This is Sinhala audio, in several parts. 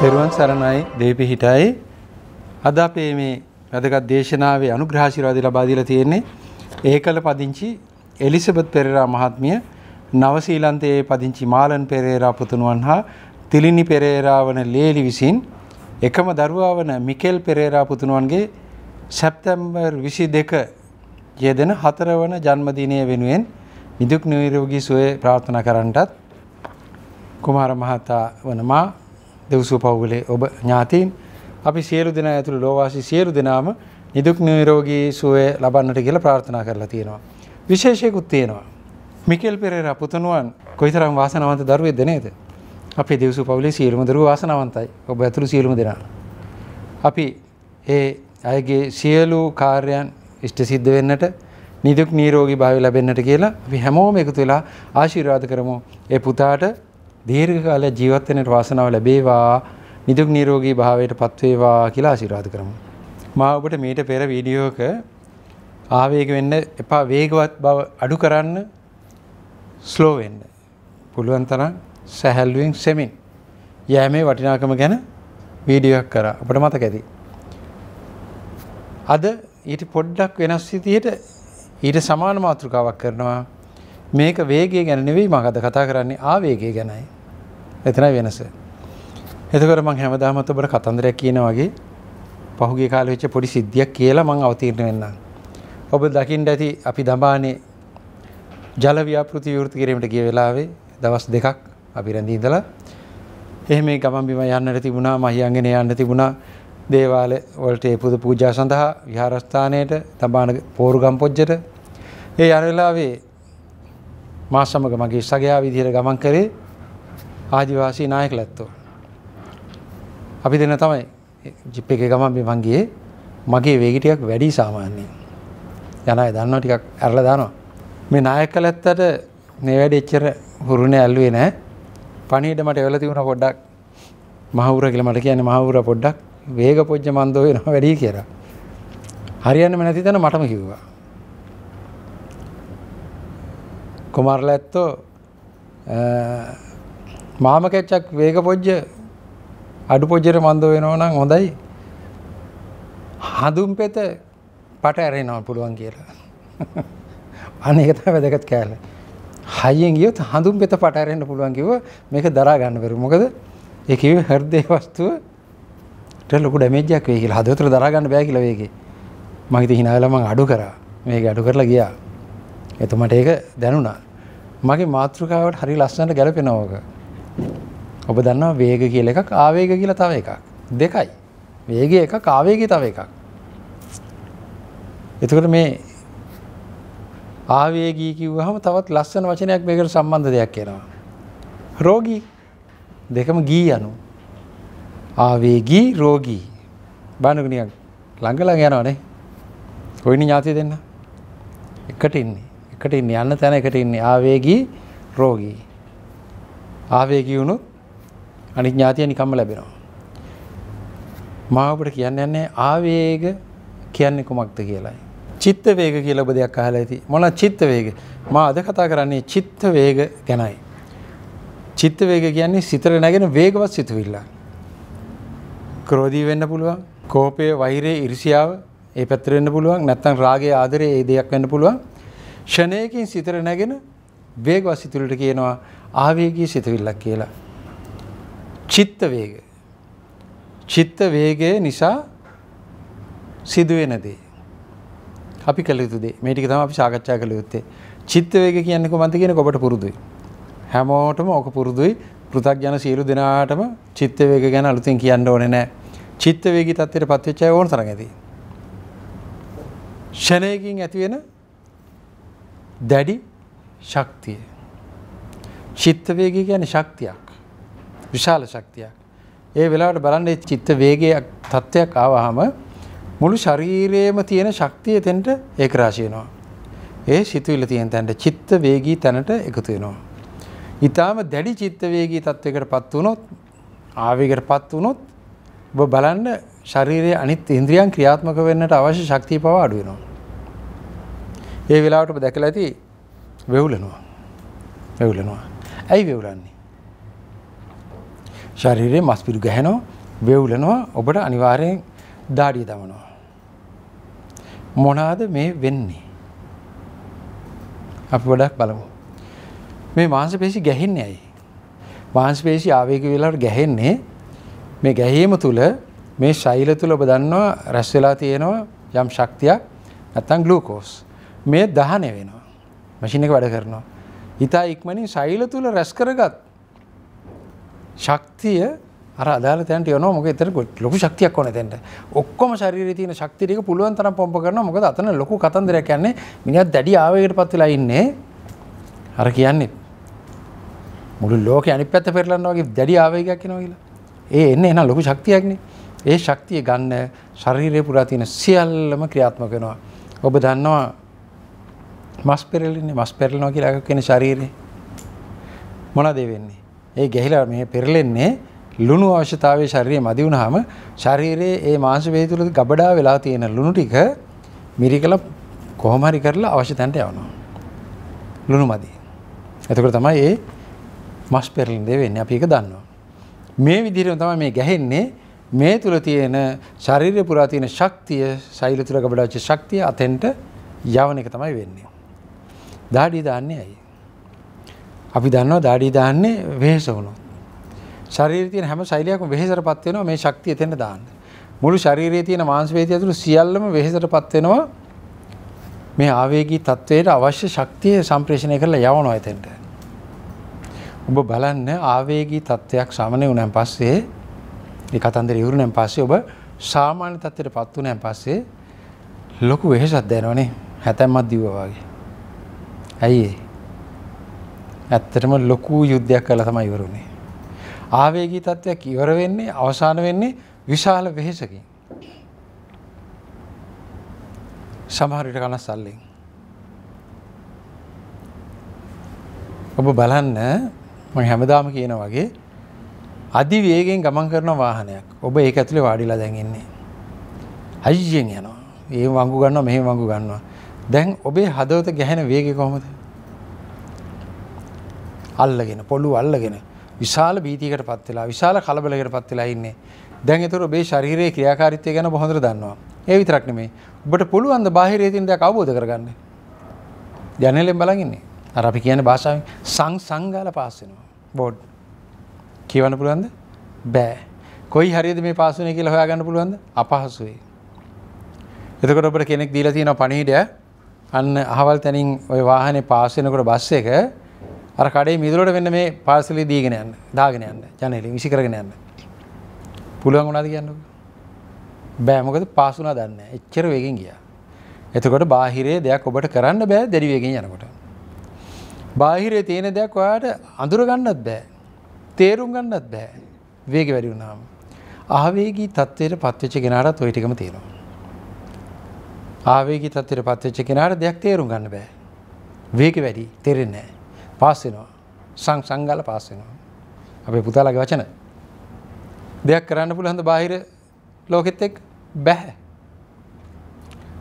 තෙරුවන් සරණයි දේපිහිටයි අද අපේ මේ වැදගත් දේශනාවේ අනුග්‍රහශිරවාදී ලබා දීලා තියෙන්නේ ඒකල පදිංචි එලිසබෙත් පෙරේරා මහත්මිය නව ශ්‍රීලන්තයේ පදිංචි මාලන් පෙරේරා පුතුණුවන් හා තිලිනි පෙරේරා වන ලේලි විසින් එකම දරුවා වන මිකෙල් පෙරේරා පුතුණුවන්ගේ සැප්තැම්බර් 22 යෙදෙන 4 වන ජන්මදිනය වෙනුවෙන් නිදුක් නිරෝගී සුවය ප්‍රාර්ථනා කරන්නටත් කුමාර මහතා වන මා දෙව්සුව පවුලේ ඔබ ඥාතීන් අපි සියලු දෙනා ඇතුළු ලෝවාසී සියලු දෙනාම නිදුක් නිරෝගී සුවය ලබන්නට කියලා ප්‍රාර්ථනා කරලා තියෙනවා. විශේෂයකුත් තියෙනවා. මිකෙල් පෙරේරා පුතණුවන් කොයිතරම් වාසනාවන්ත දරුවෙක්ද නේද? අපේ දෙව්සුව පවුලේ සියලුම දරුවෝ වාසනාවන්තයි. ඔබ ඇතුළු සියලුම දෙනා. අපි ඒ අයගේ සියලු කාර්යයන් ඉෂ්ට සිද්ධ වෙන්නට නිදුක් නිරෝගී භාවය ලැබෙන්නට කියලා අපි හැමෝම එකතු වෙලා ආශිර්වාද කරමු. ඒ පුතාට දීර්ඝ කාලයක් ජීවත් වෙන්නට වාසනාව ලැබේවා නිදුක් නිරෝගී භාවයට පත්වේවා කියලා ආශිර්වාද කරමු. මා ඔබට මීට පෙර වීඩියෝක ආවේග වෙන්න එපා වේගවත් බව අඩු කරන්න ස්ලෝ වෙන්න. පුළුවන් තරම් සැහැල්ලුවෙන් සෙමින් යෑමේ වටිනාකම ගැන වීඩියෝ එකක් කරා. අපිට මතක ඇති. අද ඊට පොඩ්ඩක් වෙනස් විදිහට ඊට සමාන මාතෘකාවක් කරනවා මේක වේගේ ගැන නෙවෙයි මගද කතා කරන්නේ ආවේගේ ගැනයි. එතනයි වෙනස. එතකොට මං හැමදාමත් ඔබට කතන්දරයක් කියන වගේ පහුගිය කාලේ වෙච්ච පොඩි සිද්ධියක් කියලා මං අවතීර්ණ වෙන්නම්. ඔබ දකින්න ඇති අපි දඹානේ ජල ව්‍යාපෘති විවෘත කිරීමට ගිය වෙලාවේ දවස් දෙකක් අපි රැඳී ඉඳලා එහෙම මේ ගමන් බිම යන්නට තිබුණා මහියංගනේ යන්න තිබුණා දේවාල වලට ඒ පුද පූජා සඳහා විහාරස්ථානයට තබාන පෝරුගම් පොජ්ජට ඒ යන වෙලාවේ මා සමග මගේ සගයා විදිහට ගමන් කරේ ආදිවාසී නායකලැත්තෝ. අපි දෙන තමයි ජිප් එකේ ගමන් මේ මං ගියේ මගේ වේගය ටිකක් වැඩි සාමාන්‍යයෙන්. යන අය දන්නවා ටිකක් ඇරලා දානවා. මේ නායකලැත්තට මේ වැඩ එච්චර හුරුනේ ඇල්ලුවේ නැහැ. පණිවිඩ මට එවලා තිබුණා පොඩ්ඩක් මහවුර කියලා මට කියන්නේ මහවුර පොඩ්ඩක් වේග පොජ්ජ මන්දෝ වෙනවා වැඩි කියලා. හරියන්නම නැති තැන මටම කිව්වා. කුමරල ඇත්තෝ මාමකැච්චක් වේග පොජ්ජ අඩු පොජ්ජර මන්ද වෙනවනම් හොඳයි හඳුම් පෙත පට ඇරෙනවා පුළුවන් කියලා. අන එක තමයි වැදගත් කෑල්ල. හයියෙන් ගියොත් හඳුම් පෙත පට ඇරෙන්න පුළුවන් කිව්ව මේක දරා ගන්න බැරි. මොකද ඒ කිව්වේ හෘදේ වස්තුවට ලොකු ඩැමේජ් එකක් වෙයි කියලා. හදවතට දරා ගන්න බෑ කියලා වේගේ. මම ඉතින් hina වෙලා මම අඩු කරා. මේක අඩු කරලා ගියා. එතකොට ඒක දැනුණා. මගේ මාතෘකාවට හරි ලස්සනට ගැලපෙනවක. ඔබ දන්නවා වේග කියල එකක් ආවේග කියල තව එකක් දෙකයි. වේග එක කාවේග තව එකක්. එතකට මේ ආවේගී කිව් හම තවත් ලස්සන වචනයක් මේකට සම්බන්ධ දෙයක් කෙනවා. රෝගී දෙකම ගී යනු. ආවේගී රෝගී බණගනියක් ළඟලඟ යනවනේ කොයිනි ඥාතිය දෙන්න එකට ඉන්නේ. එකට ඉන්නේ යන්න තැන එකට ඉන්නේ ආවේගී රෝගී ආවේගී වුණු අනිත් ඥාතිය නිකම්ම ලැබෙනවා මා ඔබට කියන්න යන්නේ ආවේග කියන්නේ කුමක්ද කියලායි චිත්ත වේග කියලා ඔබ දෙයක් අහලා ඇති මොනවා චිත්ත වේග මා අද කතා කරන්නේ චිත්ත වේග ගැනයි චිත්ත වේග කියන්නේ සිතට නැගෙන වේගවත් සිතුවිල්ල ක්‍රෝධී වෙන්න පුළුවන් කෝපය වෛරය ඉරිසියාව ඒ පැත්තට වෙන්න පුළුවන් නැත්නම් රාගය ආදරය ඒ දෙයක් වෙන්න පුළුවන් ෂණයකින් සිතට නැගෙන වේගවත් සිතුවිල්ලට කියනවා ආවේගී සිතුවිල්ලක් කියලා. චිත්ත වේග. චිත්ත වේගය නිසා සිදුවෙන දේ. අපි කළ යුතු දේ. මේ ටික තමයි අපි සාකච්ඡා කළ යුත්තේ. චිත්ත වේගය කියන්නේ කොහොමද කියන කොබට පුරුදුයි. හැමෝටම ඔක පුරුදුයි. පෘථග්ජන සියලු දෙනාටම චිත්ත වේග ගැන අලුතින් කියන්න ඕනේ නැහැ. චිත්ත වේගී තත්ත්වයට පත්වෙච්ච අය ඕන තරම් ඇති. ෂණයකින් ඇති වෙන දැඩි ශක්තිය. චිත්ත වේගය ගැන ශක්තියක් විශාල ශක්තියක්. ඒ වෙලාට බලන්න චිත්ත වේගයක් තත්ත්වයක් ආවහම මුළු ශරීරයේම තියෙන ශක්තිය තැන්ට ඒක රාශයනවා. ඒ සිතුවිල්ල තියෙන තැන්ට චිත්ත වේගී තැනට එකතු වෙනවා. ඊටාම දැඩි චිත්ත වේගී තත්වයකටපත් වුණොත් ආවේගයටපත් වුණොත් ඔබ බලන්න ශරීරයේ අනිත් ඉන්ද්‍රියන් ක්‍රියාත්මක වෙන්නට අවශ්‍ය ශක්තිය පවා අඩු වෙනවා. ඒ වෙලාවටම දැකලා ඇති වෙවුලනවා. වෙවුලනවා. ඇයි වෙවුලන්නේ? ශරීරයේ මස් පිඩු ගහනවා, වෙවුලනවා, ඔබට අනිවාර්යෙන් දාඩිය දමනවා. මොනවාද මේ වෙන්නේ? අපි ගොඩක් බලමු. මේ මාංශපේශි ගැහෙන්නේ ඇයි? මාංශපේශි ආවේග වෙලාවට ගැහෙන්නේ මේ ගැහීම තුල මේ ශෛල තුල ඔබ දන්නවා රැස් වෙලා තියෙනවා යම් ශක්තියක් නැත්නම් ග්ලූකෝස්. මේ දහනය වෙනවා. මශින එක වැඩ කරනවා. ඉතා ඉක්මනින් ශෛල තුළ රැස් කරගත් ශක්තිය අර අදාල තැන්ට යන මොක එතර ලොකු ශක්තියක් ඕන තැන්ට ඔක්කොම ශරීර තියන ශක්තිරක පුළුවන් තර පොම්ප කරන මොකද අතන ලොකු කතන්දරයක් යන්නේ මිනිත් දැඩි ආවයකට පත්වෙලා ඉන්නේ අර කියන්නේ මුළු ලෝක අනි පැත්ත පෙරලන්න වගේ දැඩි ආවේගයක් එනවා කියලා ඒ එන්න එන ලොකු ශක්තියක්නේ ඒ ශක්තිය ගන්න ශරීරය පුරා තියෙන සියල්ලම ක්‍රියාත්මක වෙනවා ඔබ දන්නවා මස් පෙරලෙන්නේ මස් පෙරලනවා කියලා කියන ශරීරේ මොනවද වෙන්නේ? ඒ ගැහිලා මේ පෙරලෙන්නේ ලුණු අවශ්‍යතාවයේ ශරීරයේ මදි වුනහම ශරීරයේ ඒ මාංශ වේය තුල ගබඩා වෙලා තියෙන ලුණු ටික මිරිකලා කොහොම හරි කරලා අවශ්‍ය තැනට යවනවා. ලුණු මදි. එතකොට තමයි ඒ මස් පෙරලෙන දේ වෙන්නේ. අපි ඒක දන්නවා. මේ විදිහටම තමයි මේ ගැහෙන්නේ මේ තුල තියෙන ශරීරය පුරා තියෙන ශක්තිය, ශෛල තුල ගබඩාච්ච ශක්තිය අතෙන්ට යවන එක තමයි වෙන්නේ. දාඩිය දාන්නේ ඇයි. අපි දන්නවා දාඩිය දාන්නේ වෙහෙස වුණොත්. ශරීරයේ තියෙන හැම ශෛලියක්ම වෙහෙසටපත් වෙනවා මේ ශක්තිය එතෙන්ට දාන්න. මුළු ශරීරයේ තියෙන මාංශ වේදී ඇතුළු සියල්ලම වෙහෙසටපත් වෙනවා මේ ආවේගී තත්වයට අවශ්‍ය ශක්තිය සම්ප්‍රේෂණය කරලා යවනවා එතෙන්ට. ඔබ බලන්න ආවේගී තත්වයක් සමනය වුණාන් පස්සේ මේ කතන්දර ඉවරුණාන් පස්සේ ඔබ සාමාන්‍ය තත්ත්වයටපත් වුණාන් පස්සේ ලොකු වෙහෙසක් දැනෙනවනේ. හැතැම්මක් දිව්වා වගේ. ඇයි ඇත්තටම ලොකු යුද්ධයක් කළ තමයි ඉවර වුණේ. ආවේගී තත්ත්වයක් ඉවර වෙන්නේ අවසාන වෙන්නේ විශාල වෙහෙසකින්. සමහර විට කන සල්ලෙන්. ඔබ බලන්න මම හැමදාම කියන වගේ අධි වේගෙන් ගමන් කරන වාහනයක්. ඔබ ඒක ඇතුලේ වාඩිලා දැන් ඉන්නේ. අයියෙන් යනවා. ඒ වංගු ගන්නවා මෙහෙම වංගු ගන්නවා. දැන් ඔබේ හදවත ගැහෙන වේග කොහොමද? අල්ලගෙන පොළු අල්ලගෙන විශාල බීතියකට පත් වෙලා විශාල කලබලයකට පත් වෙලා ඉන්නේ. දැන් ඒතර ඔබේ ශරීරයේ ක්‍රියාකාරීත්වය ගැන හොඳට දන්නවා. ඒ විතරක් නෙමෙයි. ඔබට පුළුවන් ද බාහිරයේ තියෙන දේක් අවබෝධ කරගන්න. ජනේලෙන් බලන් ඉන්නේ. අර අපි කියන භාෂාවෙන් සං සංගාල පාස් වෙනවා. බෝඩ්. කියවන්න පුළුවන්ද? බෑ. කොයි හරියද මේ පාස් වෙන්නේ කියලා හොයාගන්න පුළුවන්ද? අපහසුයි. එතකොට ඔබට කෙනෙක් දීලා තියෙනවා පණිවිඩය අන්න අහවල් තැනින් ඔය වාහනේ පාස් වෙනකොට බස් එක අර කඩේ මිදුලට වෙන්න මේ පාර්සලේ දීගෙන යන්න දාගෙන යන්න ජනේලෙන් විසි කරගෙන යන්න පුළුවන් වුණාද කියන්නකෝ බෑ මොකද පාස් වුණා දන්නේ නැහැ එච්චර වේගෙන් ගියා එතකොට බාහිරයේ දෙයක් ඔබට කරන්න බෑ දැඩි වේගෙන් යනකොට බාහිරයේ තියෙන දෙයක් ඔයාට අඳුර ගන්නත් බෑ තේරුම් ගන්නත් බෑ වේග වැඩි වුණාම අහවේගී තත්ත්වයට පත්වෙච්ච කෙනාටත් ওই ටිකම තියෙනවා ආවේගී තත්ත්වයට පත්වෙච්ච කෙනාට දෙයක් තේරුම් ගන්න බෑ. වේග වැඩි තේරෙන්නේ නැහැ. පාස් වෙනවා. සං සංගල පාස් වෙනවා. අපේ පුතාලගේ වචන. දෙයක් කරන්න පුළුවන් හඳ බාහිර ලෝකෙත් එක්ක බෑ.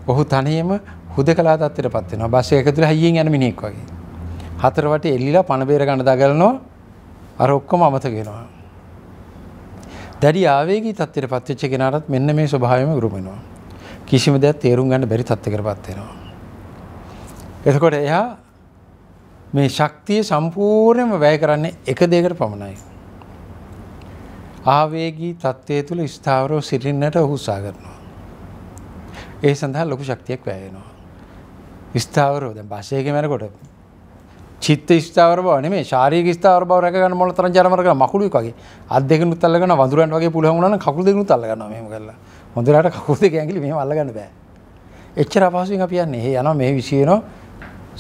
ඔහු තනියම හුදකලා තත්ත්වයට පත් වෙනවා. බස් එක ඇතුලේ හයියෙන් යන මිනිහෙක් වගේ. හතර වටේ එල්ලිලා පණ බේර ගන්න දඟලනවා. අර ඔක්කොම අමතක වෙනවා. දැඩි ආවේගී තත්ත්වයට පත් වෙච්ච කෙනාටත් මෙන්න මේ ස්වභාවයම උරුම වෙනවා. කිසිම දෙයක් තේරුම් ගන්න බැරි තත්ත්වකටපත් වෙනවා. එතකොට එයා මේ ශක්තිය සම්පූර්ණයෙන්ම වැය කරන්නේ එක දෙයකට පමණයි. ආවේගී තත්ත්වය තුළ ස්ථාවරව සිටින්නට ඔහු උත්සාහ කරනවා. ඒ සඳහා ලොකු ශක්තියක් වැය වෙනවා. ස්ථාවරව දැන් භාෂයේම යනකොට චිත්ත ස්ථාවර බව නෙමෙයි ශාරීරික ස්ථාවර බව රැක ගන්න මොළ තරම් ජරමර කරන මකුළුවෙක් වගේ අත් දෙකනුත් අල්ලගෙන වඳුරන් වගේ පුළුවන් වුණා නම් කකුල් දෙකනුත් අල්ල ගන්නවා මෙහෙම කරලා. හොඳලාට කකුල් දෙක ඇඟිලි මෙහෙම අල්ලගන්න බෑ. එච්චර අපහසුවෙන් අපි යන්නේ. එහෙ යනවා මෙහෙ විසිනවා.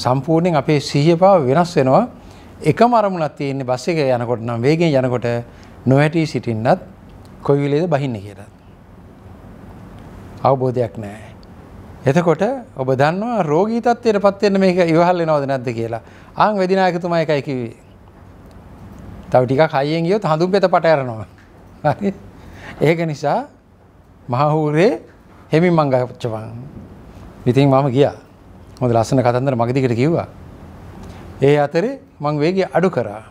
සම්පූර්ණයෙන් අපේ සිහිය පාව වෙනස් වෙනවා. එකම අරමුණක් තියෙන්නේ බස් එකේ යනකොට නම් වේගෙන් යනකොට නොඇටි සිටින්නත් කොයි වෙලේද බහින්නේ කියලා. අවබෝධයක් නැහැ. එතකොට ඔබ දන්නවා රෝගී තත්ත්වයටපත් වෙන්න මේක ඉවහල් වෙනවද නැද්ද කියලා. ආන් වේදිනායකතුමා එකයි කිව්වේ. තව ටිකක් හයියෙන් ගියොත් හඳුම්පෙත පට යරනවා. හරි. ඒක නිසා මහහූරේ හෙමි මංගච්චවන් ඉතින් මම ගියා හොඳ ලස්සන කතන්දර මගදිකට කිව්වා ඒ අතරේ මං වේගය අඩු කරා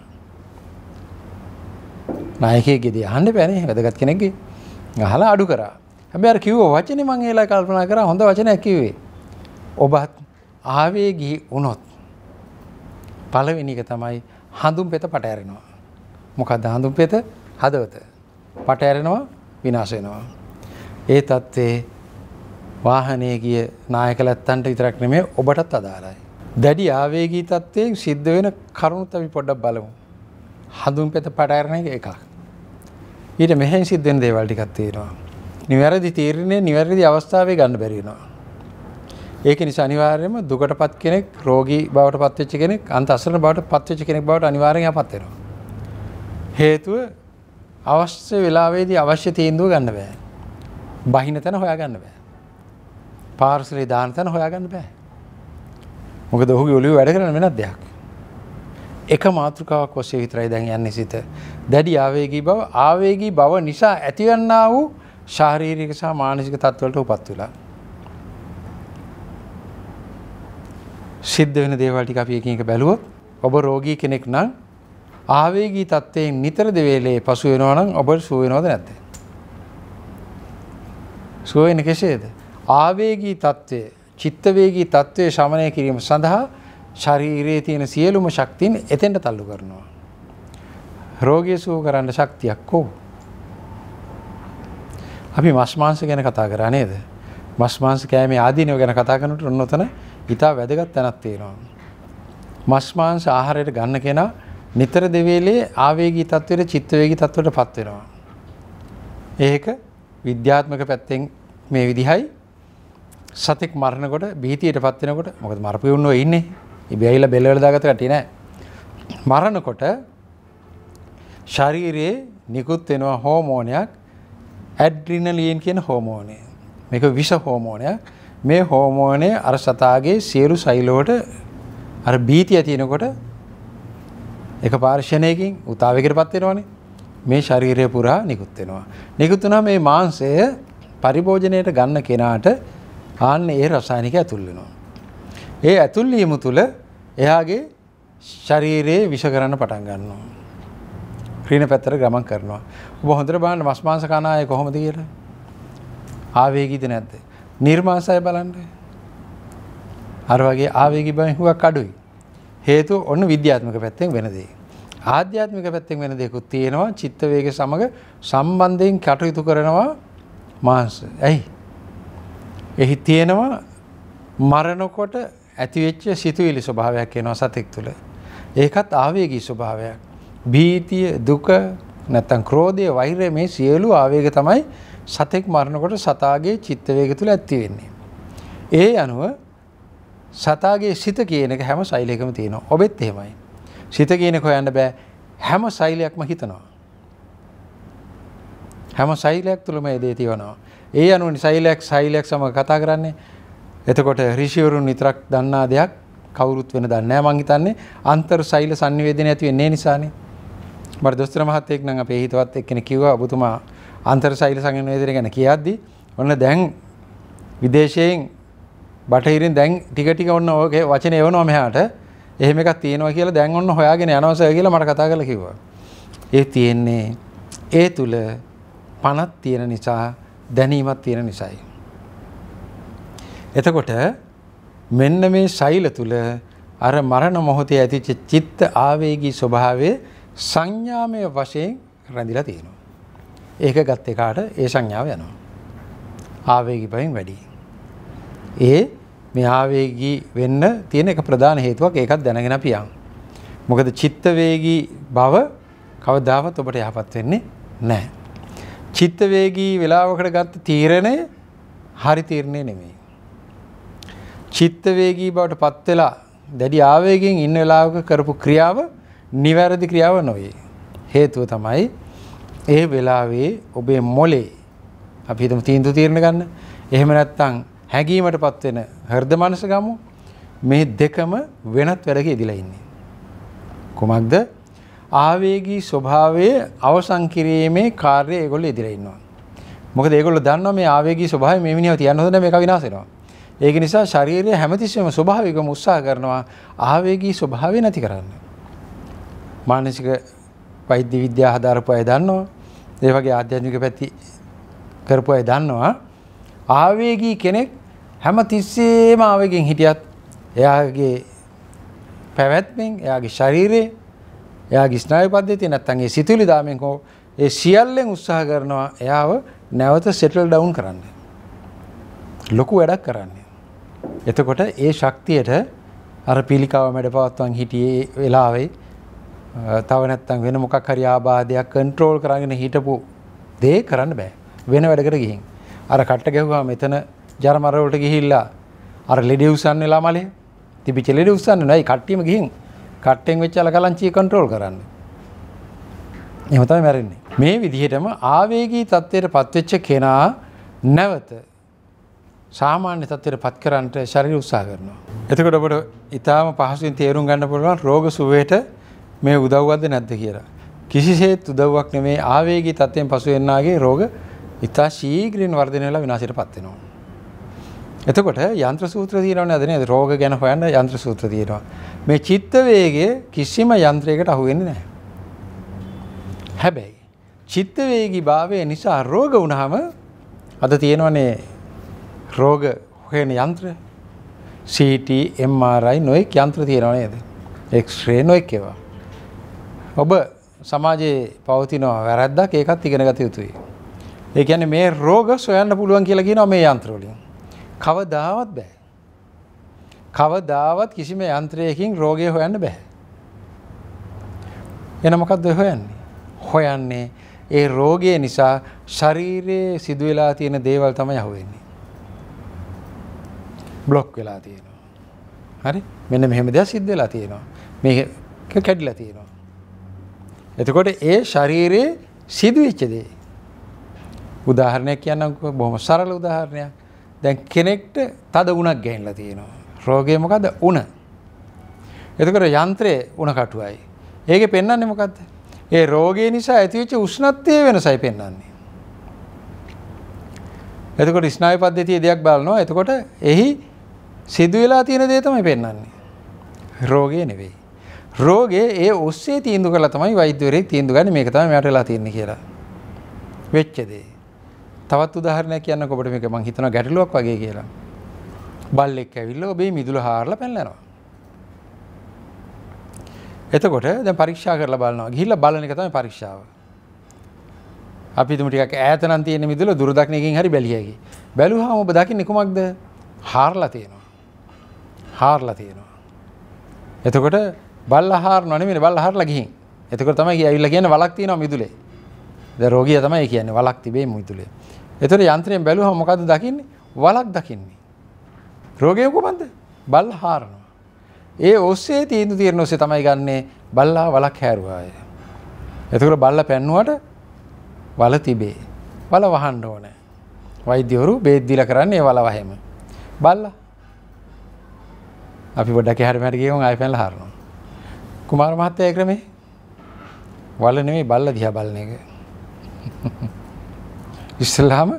නායකයේ ගෙදී අහන්න බෑනේ වැදගත් කෙනෙක්ගේ අහලා අඩු කරා හැබැයි අර කිව්ව වචනේ මං ඒලා කල්පනා කරා හොඳ වචනයක් කිව්වේ ඔබත් ආවේගී වුණොත් පළවෙනි එක තමයි හඳුම් පෙත පට ඇරෙනවා මොකද්ද හඳුම් පෙත හදවත පට ඇරෙනවා විනාශ වෙනවා ඒ තත්ත්වේ වාහනය ගිය නායකලැත්තන්ට විතරක් නෙමේ ඔබටත් අදාළයි. දැඩි ආවේගී තත්ත්වයෙන් සිද්ධ වෙන කරුණුත් අපි පොඩ්ඩක් බලමු. හඳුන් පෙත පටයරණ එක එකක්. ඊට මෙහැන් සිද්ධෙන් දේවල් ටිකක් තියෙනවා. නිවැරදි තීරණය නිවැරදි අවස්ථාවේ ගන්න බැරි වෙනවා. ඒක නිසා අනිවාර්යයෙන්ම දුකටපත් කෙනෙක්, රෝගී බවට පත්වෙච්ච කෙනෙක්, අන්ත අසරණ බවට පත්වෙච්ච කෙනෙක් බවට අනිවාර්යෙන් යපත් වෙනවා. හේතුව අවශ්‍ය වෙලාවේදී අවශ්‍ය තීන්දුව ගන්න බෑ. බහින තැන හොයාගන්න බෑ. පාර්සලේ දාන තැන හොයාගන්න බෑ. මොකද ඔහුගේ ඔලිව වැඩ කරන වෙනත් දෙයක්. එක මාතෘකාවක් ඔස්සේ විතරයි දැන් යන්නේ සිත. දැඩි ආවේගී බව ආවේගී බව නිසා ඇතිවන්නා වූ ශාරීරික සහ මානසික තත්ත්වලට උපත් වෙලා. සිද්ධ වෙන දේවල් ටික අපි එකින් එක බැලුවොත් ඔබ රෝගී කෙනෙක් නම් ආවේගී තත්ත්වයෙන් නිතර දෙවේලේ පසු වෙනවා නම් ඔබ සුව වෙනවද නැද්ද? සුවවෙන කෙසේද. ආවේගී තත්ත්වය චිත්තවේගී තත්ත්වය ශමනය කිරීම සඳහා ශරීරයේ තියෙන සියලුම ශක්තින් එතෙන්ට තල්ලු කරනවා. රෝගය සුව කරන්න ශක්තියක් ඕ. අපි මස්මාංශ ගැන කතා කරා නේද? මස්මාංශ කෑමේ ආදීනව ගැන කතා කරනකොට ඔන්න ඔතන ඊටා වැදගත් තැනක් තියෙනවා. මස්මාංශ ආහාරයට ගන්න කෙනා නිතර දෙවේලේ ආවේගී තත්ත්වයට චිත්තවේගී තත්ත්වයට පත් වෙනවා. ඒක විද්‍යාත්මක පැත්තෙන් මේ විදිහයි සතෙක් මරණකොට බීතියට පත්වෙනකොට මොකද මරපියුන්ව ඉන්නේ ඉබැහිලා බෙල්ලවල දාගත කටිය නෑ මරණකොට ශරීරයේ නිකුත් වෙනවා හෝමෝනයක් ඇඩ්‍රිනලියන් කියන හෝමෝනය මේක විෂ හෝමෝනයක් මේ හෝමෝනය අර සතාගේ සියලු සෛලෝට අර බීතිය තියෙනකොට එක පාර්ශණයකින් උතාවකට පත්වෙනවානේ මේ ශරීරය පුරා නිකුත් වෙනවා නිකුත් වුණා මේ මාංශය පරිභෝජනයට ගන්න කෙනාට ආන්න ඒ රසායනික ඇතුල් වෙනවා. ඒ ඇතුල් වීම තුළ එයාගේ ශරීරයේ විෂ කරන්න පටන් ගන්නවා. ක්‍රීන පැත්තට ගමන් කරනවා. ඔබ හොඳට බලන්න මස් මාංශ කන අය කොහොමද කියලා. ආවේගීද නැද්ද? නිර්මාංශය බලන්න. අර වගේ ආවේගී බව හුඟක් අඩුයි. හේතුව ඔන්න විද්‍යාත්මක පැත්තෙන් වෙන දේ. ආධ්‍යාත්මික පැත්තෙන් වෙන දෙකුත් තියෙනවා චිත්ත වේගය සමග සම්බන්ධයෙන් කටයුතු කරනවා මාංශ. ඇයි? එහි තියෙනවා මරණකොට ඇතිවෙච්ච සිතුවිලි ස්වභාවයක් එනවා සතෙක් තුළ. ඒකත් ආවේගී ස්වභාවයක්. භීතිය, දුක, නැත්තම් ක්‍රෝධය, වෛරය මේ සියලු ආවේග තමයි සතෙක් මරණකොට සතාගේ චිත්ත වේග තුළ ඇති වෙන්නේ. ඒ අනුව සතාගේ සිත කියන එක හැම සෛලයකම තියෙනවා. ඔබෙත් එහෙමයි. සිත කියනක හොයන්න බෑ. හැම සෛලයක්ම හිතනවා. හැම සෛලයක් තුළම ඒ දේ තියෙනවා. ඒ අනුව සෛලයක් සෛලයක් සමග කතා කරන්නේ. එතකොට ඍෂිවරුන් විතරක් දන්නා දෙයක් කවුරුත් වෙන දන්නේ නැහැ මං හිතන්නේ. අන්තර් සෛල sannivedana ඇති වෙන්නේ නිසානේ. මට දොස්තර මහත්තයෙක් නම් අපේ හිතවත් එක්කෙනෙක් කිව්වා ඔබතුමා අන්තර් සෛල sannivedana ගැන කියද්දි ඔන්න දැන් විදේශයෙන් බටහිරින් දැන් ටික ටික ඔන්න ඔගේ වචන එවනවා මෙහාට. එහෙම එකක් තියෙනවා කියලා දැන් ඔන්න හොයාගෙන යනවා සර් කියලා මට කතා කරලා කිව්වා. ඒ තියෙන්නේ ඒ තුල පණක් තියෙන නිසා දැනීමක් තියෙන නිසායි. එතකොට මෙන්න මේ ශෛල තුල අර මරණ මොහොතේ ඇතිවෙච්ච චිත්ත ආවේගී ස්වභාවය සංඥාමය වශයෙන් රැඳිලා තියෙනවා. ඒක ගත් එකාට ඒ සංඥාව යනවා. ආවේගී බවින් වැඩි. ඒ මේ ආවේගී වෙන්න තියෙන එක ප්‍රධාන හේතුවක් ඒකත් දැනගෙන පියන්. මොකද චිත්ත වේගී බව කවදාවත් ඔබට යහපත් වෙන්නේ නැහැ. චිත්තවේගී වෙලාවකට ගත්ත තීරණය හරි තීරණය නෙමෙයි. චිත්තවේගී බවට පත් වෙලා දැඩි ආවේගයෙන් ඉන්න වෙලාවක කරපු ක්‍රියාව නිවැරදි ක්‍රියාව නොවේ. හේතුව තමයි ඒ වෙලාවේ ඔබේ මොලේ අපි හිතමු තීන්දුව తీරන ගන්න. එහෙම නැත්නම් හැඟීමටපත් වෙන හෘද මනස ගමු. මේ දෙකම වෙනත් වැඩක ඉදලා ඉන්නේ. කොමක්ද? ආවේගී ස්වභාවය අවසන් කිරීමේ කාර්යය ඒගොල්ලෝ ඉදිරියේ ඉන්නවා. මොකද ඒගොල්ලෝ දන්නවා මේ ආවේගී ස්වභාවය මේ මිනිහව තියන්න හොඳ නැහැ මේක විනාශ වෙනවා. ඒක නිසා ශාරීරිය හැමතිස්සෙම ස්වභාවිකවම උත්සාහ කරනවා ආවේගී ස්වභාවය නැති කරන්න. මානසික වෛද්‍ය විද්‍යාව හදාරපු අය දන්නවා. ඒ වගේ ආධ්‍යාත්මික පැති කරපු අය දන්නවා. ආවේගී කෙනෙක් හැමතිස්සෙම ආවේගෙන් හිටියත් එයාගේ පැවැත්මෙන් එයාගේ ශරීරයේ එයාගේ ස්නායු පද්ධතිය නැත්නම් ඒ සිතුවිලි දාමෙන් කො ඒ සියල්ලෙන් උත්සාහ කරනවා එයාව නැවත සෙටල් ඩවුන් කරන්න. ලොකු වැඩක් කරන්නේ. එතකොට ඒ ශක්තියට අර පිළිකාව මැඩපවත්වන් හිටියේ වෙලාවේ තව නැත්තම් වෙන මොකක් හරි ආබාධයක් කන්ට්‍රෝල් කරගෙන හිටපු දේ කරන්න බෑ. වෙන වැඩකට ගිහින්. අර කට්ට ගැහුවා මෙතන ජරමරවලට ගිහිල්ලා අර ලෙඩ උස්සන්න වෙලා මලේ. තිබිච්ච ලෙඩ උස්සන්න නෑ කට්ටියම ගිහින් කට්ටෙන් වෙච්ච අලකලංචිය කන්ට්‍රෝල් කරන්න. එහෙම තමයි මැරෙන්නේ. මේ විදිහටම ආවේගී තත්ත්වයට පත්වෙච්ච කෙනා නැවත සාමාන්‍ය තත්ත්වයට පත් කරන්නට ශරීරය උත්සාහ කරනවා. එතකොට ඔබට ඊටාම පහසුවෙන් තේරුම් ගන්න පුළුවන් රෝග සුවයට මේ උදව්වක්ද නැද්ද කියලා. කිසිසේත් උදව්වක් නෙමේ ආවේගී තත්ත්වයෙන් පසු එන්නාගේ රෝග ඉතා ශීඝ්‍රයෙන් වර්ධනය වෙලා විනාශයටපත් වෙනවා. එතකොට යන්ත්‍ර සූත්‍ර තියෙනවනේ අද නේද රෝග ගැන හොයන්න යන්ත්‍ර සූත්‍ර තියෙනවා. මේ චිත්ත වේගය කිසිම යන්ත්‍රයකට අහු වෙන්නේ නැහැ. හැබැයි චිත්ත වේගී භාවය නිසා රෝග වුණාම අද තියෙනවනේ රෝග හොයන යන්ත්‍ර CT MRI නොයෙක් යන්ත්‍ර තියෙනව නේද? X-ray නොයෙක් ඒවා. ඔබ සමාජයේ පවතින වැරද්දක් ඒකත් ඉගෙන ගත යුතුයි. ඒ කියන්නේ මේ රෝග සොයන්න පුළුවන් කියලා කියනවා මේ යන්ත්‍ර වලින්. කවදාවත් බෑ. කවදාවත් කිසිම යන්ත්‍රයකින් රෝගය හොයන්න බැහැ. එන මොකක්ද හොයන්නේ. හොයන්නේ ඒ රෝගය නිසා ශරීරයේ සිදුවෙලා තියෙන දේවල් තම යහුවෙන්නේ. බ්ලොක් වෙලා තියෙනවා. හරි මෙන්න මෙහෙම දෙයක් සිද්ධ වෙලා තියෙනවා. මේක කැඩිලා තියෙනවා. එතකොට ඒ ශරීරයේ සිදුවෙච්ච දේ. උදාහරණයක් කියන්නම්කෝ බොහොම සරල උදාහරණයක්. දැන් කෙනෙක්ට තද උනක් ගැහිලා තියෙනවා. රෝගය මොකද? උණ. එතකොට යන්ත්‍රයේ උණ කටුවයි. ඒකේ පෙන්වන්නේ මොකද්ද? ඒ රෝගය නිසා ඇතිවෙච්ච උෂ්ණත්වයේ වෙනසයි පෙන්වන්නේ. එතකොට ස්නායු පද්ධතියේ දෙයක් බලනවා. එතකොට එහි සිදු වෙලා තියෙන දේ තමයි පෙන්වන්නේ. රෝගය නෙවෙයි. රෝගය ඒ ඔස්සේ තීන්දුව කරලා තමයි වෛද්‍යවරයෙක් තීන්දුව ගන්නේ මේක තමයි මට වෙලා තියෙන්නේ කියලා. වෙච්ච දේ. තවත් උදාහරණයක් කියන්න කොට මේක මං හිතනවා ගැටලුවක් වගේ කියලා. බල්ලෙක් ඇවිල්ලා ඔබේ මිදුල හාරලා පැනලනවා. එතකොට දැන් පරීක්ෂා කරලා බලනවා. ගිහිල්ලා බලන එක තමයි පරීක්ෂාව. අපි හිතමු ටිකක් ඈත නම් තියෙන මිදුල දුර දක්නකින් හරි බැලිය හැකි. බැලුවාම ඔබ දකින්නේ කොමක්ද? හාරලා තියෙනවා. හාරලා තියෙනවා. එතකොට බල්ලා හාරනවා නෙමෙයි බල්ලා හාරලා ගිහින්. එතකොට තමයි ඇවිල්ලා කියන්නේ වලක් තියෙනවා මිදුලේ. දැන් රෝගියා තමයි කියන්නේ වලක් තිබේ මිදුලේ. එතකොට යන්ත්‍රයෙන් බැලුවම මොකද්ද දකින්නේ? වලක් දකින්නේ. රෝගය කොහොමද? බල්ල හාරනවා. ඒ ඔස්සේ තීන්දු తీරන ඔස්සේ තමයි ගන්නෙ බල්ලා වලක් හැරුවාය. එතකොට බල්ල පැන්නුවට වල තිබේ. වල වහන්න ඕනේ. වෛද්‍යවරු බේත් දීලා කරන්නේ වල වහෙම. බල්ලා අපි පොඩ්ඩක් එහාට මෙහාට ගියම ආයෙ පැනලා හරනවා. කුමාර මහත්තයා ඒ ක්‍රමේ වල නෙමෙයි බල්ල දිහා බලන එක. ඉස්සල්ලාම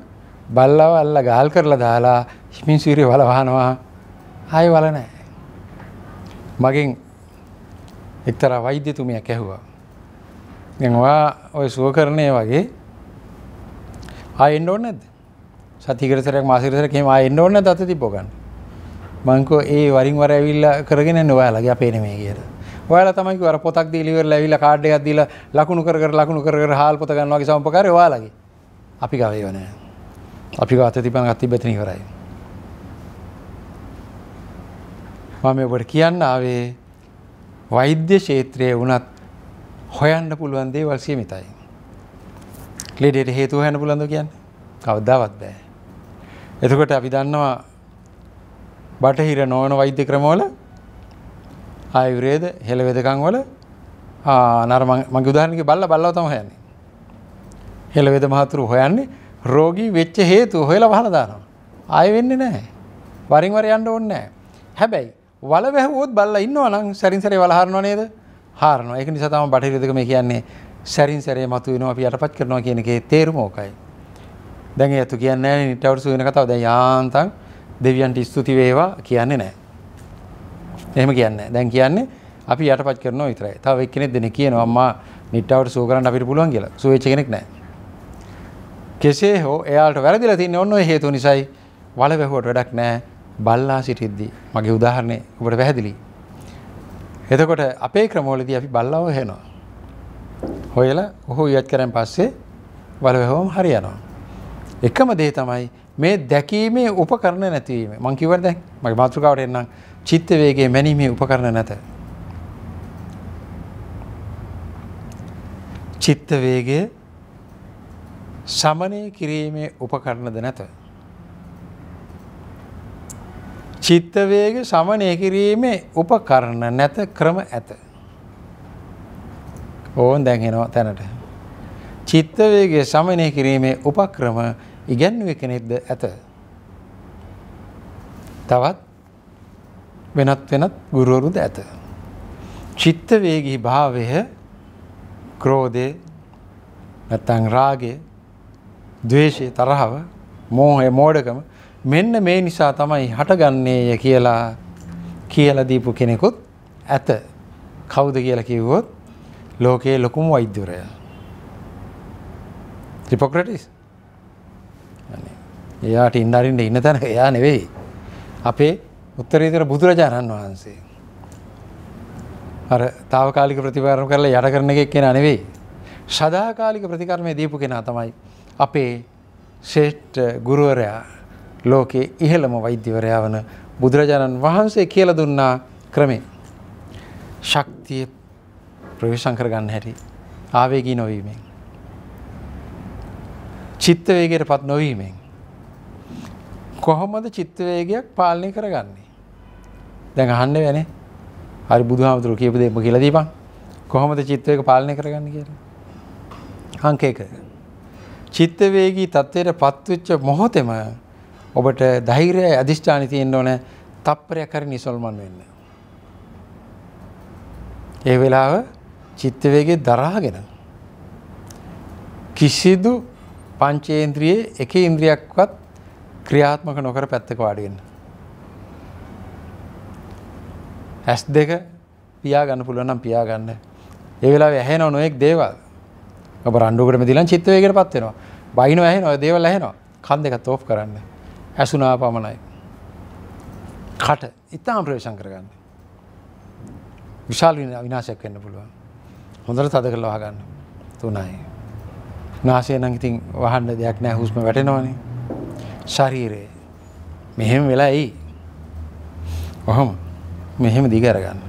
බල්ලව අල්ල ගාල් කරලා දාලා හිමින් සීරිය වලවහනවා ආය වල නෑ. මගින් එක්තර වෛද්‍යතුමියක් ඇැහුවා. වා ඔය සුවකරණය වගේ ආයෙන්ඩ ඕන්නද සතිකරසරක් මාසිරසරකම ආයෙන්ඩ ඕන්න දත තිබොගන්න. මංකෝ ඒ වරින්වර ඇවිල්ල කරගෙන නොයාලගේ අපේනමේ කියර. ඔයාල තමයි වර පොතක් දීලිවර ඇවිල්ල කාඩ්ඩයක් දීලා ලකුණු කර ලකුණු කර හාල් පොත ගන්නවා සම්පකර වාලගේ අපි ගවේව නෑ. අපි ගත තිබන ගත්ති බැතිනි කරයි. මම ඔබට කියන්න ආවේ වෛද්‍ය ශේත්‍රයේ වනත් හොයන්න පුළුවන් දේවල් සීමිතයි. ලෙඩට හේතුව හැන පුළඳ කියන්න කවදාවත් බෑ. එතකොට අපි දන්නවා බටහිර නොවන වෛද්‍ය ක්‍රමෝල ආයුරේද හෙළ වෙදකං වල නර මගේ උදාහරණක බල්ල බල්ලව තම හැන්නේ හෙළ වෙද මහතුරු හොයන්නේ රෝගී වෙච්ච හේතු හොයලා වහලා දානවා. ආයෙ වෙන්නේ නැහැ. වරින් වර යන්න ඕනේ නැහැ. හැබැයි වල වැහුවොත් බල්ලා ඉන්නවා නම් සැරින් සැරේ වල හරනවා නේද? හරනවා. ඒක නිසා තමයි බටහිර දෙක මේ කියන්නේ සැරින් සැරේ මතුවෙනවා අපි යටපත් කරනවා කියන එකේ තේරුම ඕකයි. දැන් ඒ අතු කියන්නේ නැහැ නිටවට සු වෙන කතාව. දැන් යාන්තම් දෙවියන්ට ස්තුති වේවා කියන්නේ නැහැ. එහෙම කියන්නේ දැන් කියන්නේ අපි යටපත් කරනවා විතරයි. තව එක්කෙනෙක් දෙන කියනවා අම්මා නිටවට සු කරන්න අපිට පුළුවන් කියලා. සුවේච්ච කෙනෙක් නැහැ. කෙසේ හෝ එයාට වැරදිලා තින්නේ ඔන්න ඔය හේතුව නිසායි වල වැහුවට වැඩක් නැහැ බල්ලා සිටිද්දී මගේ උදාහරණේ ඔබට පැහැදිලි. එතකොට අපේ ක්‍රමවලදී අපි බල්ලාව හොයනවා. හොයලා ඔහු ඉවත් කරන් පස්සේ වල වැහුවම හරියනවා. එකම දේ තමයි මේ දැකීමේ උපකරණ නැතිවීම. මං කිව්වනේ දැන් මගේ මාතෘකාවට එන්නම් චිත්ත වේගයේ මැනීමේ උපකරණ නැත. චිත්ත වේගයේ සමනය කිරීමේ උපකරණද නැත. චිත්තවේග සමනය කිරීමේ උපකරණ නැත ක්‍රම ඇත. ඕන් දැන්හෙනවා තැනට. චිත්තවේගේ සමනය කිරීමේ උපක්‍රම ඉගැන්ව කෙනෙක්ද ඇත. තවත් වෙනත් වෙනත් ගුරුවරුද ඇත. චිත්තවේගී භාවය ක්‍රෝධය නැත්තං රාගේ දවේශය තරහව මෝහය මෝඩකම මෙන්න මේ නිසා තමයි හටගන්නේය කියලා කියල දීපු කෙනෙකුත් ඇත කවුද කියල කිව්වොත් ලෝකයේ ලොකුම වෛද්‍යරය ත්‍රිපොක්‍රටිස් එයාට ඉන්නරින්ට ඉන්න තැන එයා නෙවෙයි අපේ උත්තරීතර බුදුරජාණන් වහන්සේ අර තාවකාලික ප්‍රතිපාරම කරලා යට කරන එකක් කියෙන නෙවෙයි සදාකාලික ප්‍රතිකර්මය දීපු කෙනා තමයි අපේ ශ්‍රේෂ්ඨ ගුරුවරයා ලෝකයේ ඉහළම වෛද්‍යවරයා වන බුදුරජාණන් වහන්සේ කියල දුන්නා ක්‍රමේ ශක්තිය ප්‍රවේශං කරගන්න හැටි ආවේගී නොවීමෙන් චිත්තවේගයට පත් නොවීමෙන් කොහොමද චිත්තවේගයක් පාලනය කරගන්නේ දැන් අහන්න වැනේ හරි බුදුහාමුදුරුවෝ කියපු දෙම කියලා දීපන් කොහොමද චිත්තවේග පාලනය කරගන්න කියලා අංකයක. චිත්තවේගී තත්ත්වයට පත්වෙච්ච මොහොතෙම ඔබට ධෛර්යය අධිෂ්ඨානි තියෙන්න ඕන තප්පරයක් හරි නිසල්මන් වෙන්න. ඒ වෙලාව චිත්තවේගේ දරාගෙන කිසිදු පංචේන්ද්‍රියේ එක ඉන්ද්‍රියක්වත් ක්‍රියාත්මක නොකර පැත්තක වාඩිවෙන්න. ඇස් දෙක පියා ගන්න පුළුවනම් පියා ගන්න. ඒ වෙලාව ඇහෙනව නොයෙක් දේවල් ඔබ රණ්ඩුවකට මෙදිලන් චිත්තවේගයට පත් වෙනවා. බයින ඇහෙනවා දේවල් ඇහෙනවා කන් දෙක තෝප් කරන්න. ඇසුනා පමණයි. කට ඉතාම් ප්‍රවේශන් කරගන්න. විශාල විනාශයක් වෙන්න පුළුවන්. හොඳට තද කරලා වහගන්න. තුනයි. නාසය නම් ඉතින් වහන්න දෙයක් නැහැ හුස්ම වැටෙනවනේ. ශරීරේ මෙහෙම වෙලා එයි. ඔහොම මෙහෙම දිග අරගන්න.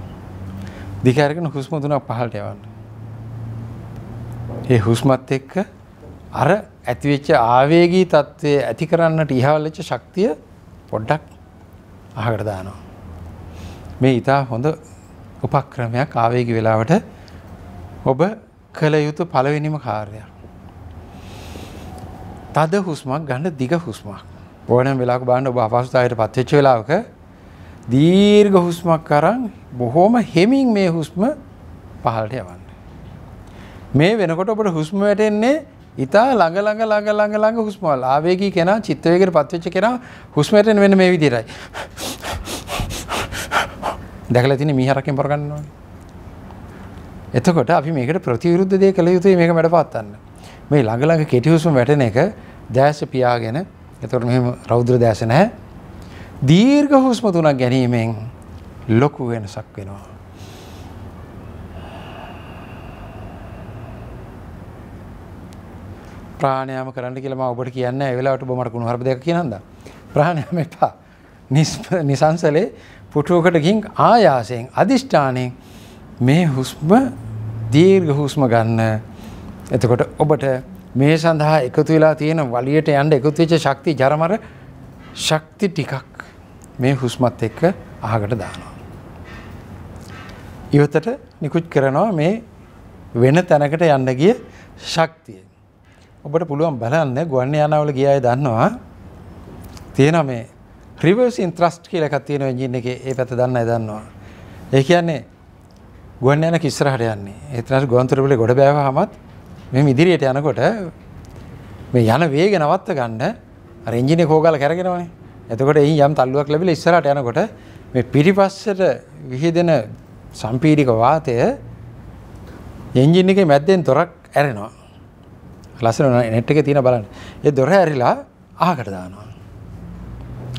දිග අරගෙන හුස්ම තුනක් පහළට යවන්න. ඒ හුස්මත් එක්ක අර ඇතිවෙච්ච ආවේගී තත්ත්වය ඇති කරන්නට ඉහාවලච්ච ශක්තිය පොඩ්ඩක් අහකට දානවා. මේ ඉතා හොඳ උපක්‍රමයක් ආවේගි වෙලාවට ඔබ කළ යුතු පළවෙනිම කාර්යයක්. තද හුස්මක් ගන්න දිග හුස්මක්. ඕනම වෙලාවක බලන්න ඔබ අපහසුතාවයට පත්වෙච්ච වෙලාවක දීර්ඝ හුස්මක් අරන් බොහොම හෙමින් මේ හුස්ම පහළට යවන්න. මේ වෙනකොට ඔබට හුස්ම වැටෙන්නේ ඉතා ළඟ ළඟ ළඟ ළඟ ළඟ හුස්මවල ආවේගී කෙනා චිත්ත වේගයට පත්වෙච්ච කෙනා හුස්ම වැටෙන වෙන මේ විදිහටයි. දැකලා තියෙන මීහරකින් බර ගන්නවා. එතකොට අපි මේකට ප්‍රතිවිරුද්ධ දේ කළ යුතුයි මේක මැඩපවත් ගන්න. මේ ළඟ ළඟ කෙටි හුස්ම වැටෙන එක දැස පියාගෙන එතකොට මෙහෙම රෞද්‍ර දැස නැහැ. දීර්ඝ හුස්ම තුනක් ගැනීමෙන් ලොකු වෙනසක් වෙනවා. ප්‍රාණයාම කරන්න කියලම ඔබට කියන්න වෙලාට බොමට කුණු හර දෙක කියනද. ප්‍රාණයම එපා නිසංසලේ පුටුවකට ගින් ආයාසයෙන් අධිෂ්ඨානයෙන් මේ හුස්ම දීර්ග හුස්ම ගන්න එතකොට ඔබට මේ සඳහා එකතු වෙලා තියෙන වලියට යන්න එකතුවෙච්ච ශක්ති ජරමර ශක්ති ටිකක් මේ හුස්මත් එක්ක අහකට දානවා. ඉවතට නිකුත් කරනවා මේ වෙන තැනකට යන්න ගිය ශක්තිය. ඔබට පුළුවන් බලන්න ගුවන් යානාවල ගිය අය දන්නවා තියෙනවා මේ රිවර්ස් ඉන් ත්‍රස්ට් කියලා එකක් තියෙනවා එන්ජින් එකේ ඒ පැත්ත දන්න අය දන්නවා ඒ කියන්නේ ගුවන් යානක ඉස්සරහට යන්නේ ඒ තරම් ගුවන් තුරපලේ ගොඩ බෑවහමත් මෙහෙම ඉදිරියට යනකොට මේ යන වේග නවත්ත ගන්න අර එන්ජින් එක හොගාලා කරගෙනවනේ. එතකොට එයින් යම් තල්ලුවක් ලැබිලා ඉස්සරහට යනකොට මේ පිටිපස්සට විහිදෙන සම්පීඩික වාතය එන්ජින් එකේ මැද්දෙන් තොරක් ඇරෙනවා. ලස්සන නෙට් එක තියෙන බලන්න ඒ දොර ඇරිලා ආකට දානවා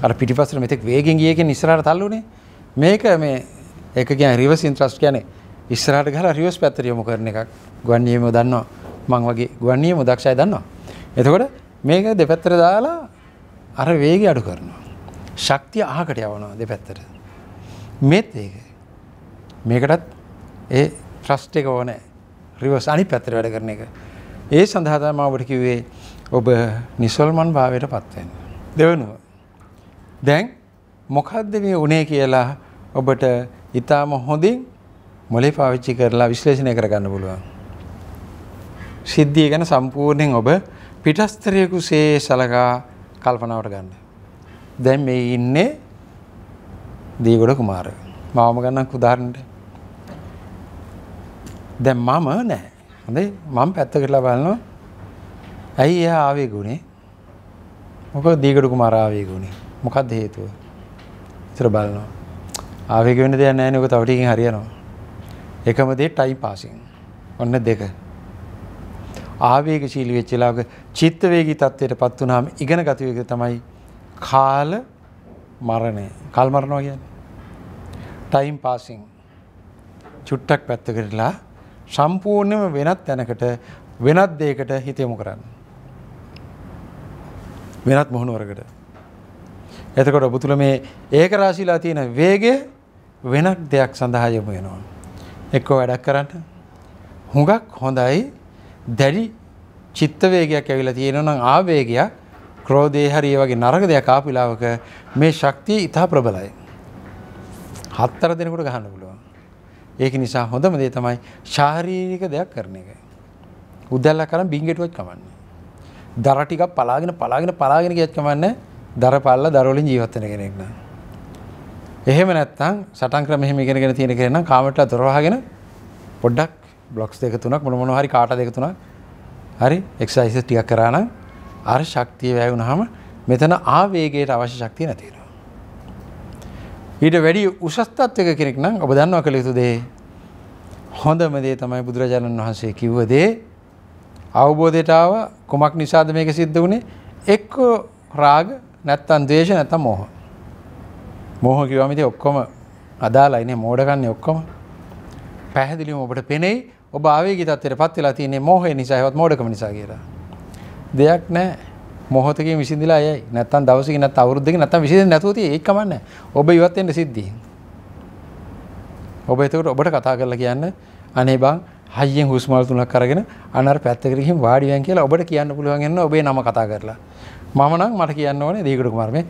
අර පිටිපස්සට මෙතෙක් වේගෙන් ගිය එකෙන් ඉස්සරහට තල්ලුනේ මේක මේ ඒක කියන්නේ රිවර්ස් ඉන්ට්‍රස්ට් කියන්නේ ඉස්සරහට ගහලා රිවර්ස් පැත්තට යොමු කරන එකක් ගුවන් නියමව දන්නවා මං වගේ ගුවන් නියම දක්ෂය දන්නවා එතකොට මේක දෙපැත්තට දාලා අර වේගය අඩු කරනවා ශක්තිය අහකට යවනවා දෙපැත්තට මෙත් ඒක මේකටත් ඒ ත්‍රස්ට එක ඕන රිවර්ස් අනිත් පැත්තට වැඩ කරන එක ඒ සඳහා තමයි ඔබට කිව්වේ ඔබ නිසල්මන් භාවයට පත් වෙන්න. දෙවෙනුව. දැන් මොකද්ද මේ උනේ කියලා ඔබට ඊටාම හොඳින් මොලේ පාවිච්චි කරලා විශ්ලේෂණය කරගන්න පුළුවන්. සිද්ධිය ගැන සම්පූර්ණයෙන් ඔබ පිටස්තරයෙකුසේ සලකා කල්පනාවට ගන්න. දැන් මේ ඉන්නේ දීගොඩ කුමාරය. මම ගන්නක් උදාහරණයක්. දැන් මම නෑ. හොඳයි මම පැත්තකටලා බලනවා. ඇයි එයා ආවේ ගුණේ? මොකද දීගඩු කුමාර ආවේ ගුණේ. මොකක්ද හේතුව? ඉතර බලනවා. ආවේග වෙන්න දෙයක් නැහැ නේ. ඔක තව ටිකකින් හරියනවා. එකම දේ ටයිම් පාසින්. ඔන්න දෙක. ආවේගශීලී වෙච්ච ලාවක චිත්ත වේගී තත්ත්වයටපත් වුනහම ඉගෙන ගත යුතු තමයි කාල මරණය. කල් මරනවා කියන්නේ. Time passing. චුට්ටක් පැත්තකටලා සම්පූර්ණයම වෙනත් තැනකට වෙනත් දෙයකට හිත යොමු කරන්න. වෙනත් මොහුනුවරකට. එතකොට ඔබතුල මේ ඒක රාශිලා තියෙන වේගය වෙනක් දෙයක් සඳහා යොමු වෙනවා. එක්කෝ වැඩක් කරන්න. හුඟක් හොඳයි දැඩි චිත්ත වේගයක් ඇවිල්ලා තියෙනවා නම් ආවේගයක් ක්‍රෝධේ හරි ඒ වගේ නරක දෙයක් ආපිලාවක මේ ශක්තිය ඉතා ප්‍රබලයි. හතර දිනකට ගහන්න පුළුවන්. ඒක නිසා හොඳම දේ තමයි ශාරීරික දෙයක් කරන එක. උදැල්ල කරන් බින්ගෙටුවත් කමන්නේ. දර ටිකක් පලාගෙන පලාගෙන පලාගෙන ගියත් කමන්නේ දර පල්ලා දර වලින් ජීවත් වෙන කෙනෙක් නම්. එහෙම නැත්නම් සටන් ක්‍රම එහෙම ඉගෙනගෙන තියෙන කෙනෙක් නම් කාමරට දොරවහගෙන පොඩ්ඩක් බ්ලොක්ස් දෙක තුනක් මොන මොනවා හරි කාට දෙක තුනක් හරි එක්සයිසස් ටිකක් කරා නම් අර ශක්තිය වැය වුණාම මෙතන ආවේගයට අවශ්‍ය ශක්තිය නැති වෙනවා. ඊට වැඩි උසස්තත්වක කෙනෙක් නම් ඔබ දන්නවා කළ යුතු දේ හොඳම දේ තමයි බුදුරජාණන් වහන්සේ කිව්ව දේ අවබෝධයට ආව කුමක් නිසාද මේක සිද්ධ වුණේ එක්ක රාග නැත්තම් ද්වේෂ නැත්තම් මෝහ මෝහ කිව්වම ඉතින් ඔක්කොම අදාළයිනේ මෝඩකන්නේ ඔක්කොම පැහැදිලිවම ඔබට පෙනෙයි ඔබ ආවේගී තත්ත්වයටපත් වෙලා තියෙන්නේ මෝහය නිසා හෙවත් මෝඩකම නිසා කියලා දෙයක් නැහැ මොහොතකින් විසිඳලා යයි. නැත්තම් දවසකින් නැත්තම් අවුරුද්දකින් නැත්තම් විසිඳෙන්නේ නැතුව තියෙයි. ඒක කමන්නේ. ඔබ ඉවත් වෙන්න සිද්ධියි. ඔබ එතකොට ඔබට කතා කරලා කියන්න අනේ බං හයියෙන් හුස්මල් තුනක් අරගෙන අනර පැත්තකට ගිහින් වාඩි වෙන් කියලා ඔබට කියන්න පුළුවන් වෙනවා ඔබේ නම කතා කරලා. මම නම් මට කියන්න ඕනේ දීගුරු කුමාර මේ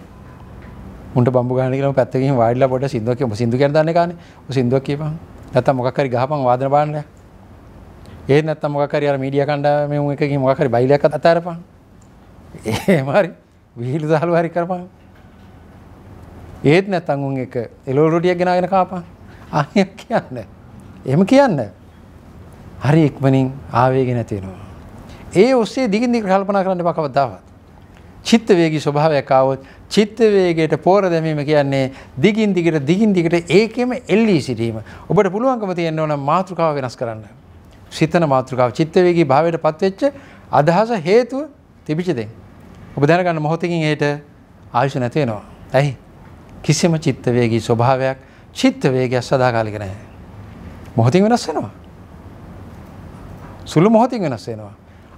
උන්ට බම්බු ගහන්න කියලා පැත්ත ගිහින් වාඩිලා පොඩ සින්දුවක් කියමු සින්දු කියන දන්නේ කානේ. ඔය සින්දුවක් කියපන්. නැත්තම් මොකක් හරි ගහපන් වාදන බලන්න. ඒ නැත්තම් මොකක් හරි අර මීඩියා කණ්ඩායම මේ උන් එකකින් මොකක් හරි බයිලයක් අතාරපන්. එහෙම හරි විහිළු දාලා හරි කරපන්. ඒත් නැත්නම් උන් එක එළවලු රොටියක් ගෙනාගෙන කාපන්. අනේ කියන්නේ. එහෙම කියන්නේ. හරි ඉක්මනින් ආවේගය නැති වෙනවා. ඒ ඔස්සේ දිගින් දිගට කල්පනා කරන්න එපා කවදාවත්. චිත්ත වේගී ස්වභාවයක් ආවොත් චිත්ත වේගයට පෝර දැමීම කියන්නේ දිගින් දිගට දිගින් දිගට ඒකෙම එල්ලී සිටීම. ඔබට පුළුවන්කම තියෙන්න ඕන මාතෘකාව වෙනස් කරන්න. සිතන මාතෘකාව චිත්ත වේගී භාවයට පත්වෙච්ච අදහස හේතුව තිබිචිදේ. ඔබ දැනගන්න මොහොතකින් ඒයට ආයුෂ නැතිවෙනවා. ඇයි කිසිම චිත්තවේගී ස්වභාවයක් චිත්තවේගයක් සදාකාලික නෑ. මොහොතින් වෙනස් වෙනවා. සුළු මොහොතින් වෙනස් වෙනවා.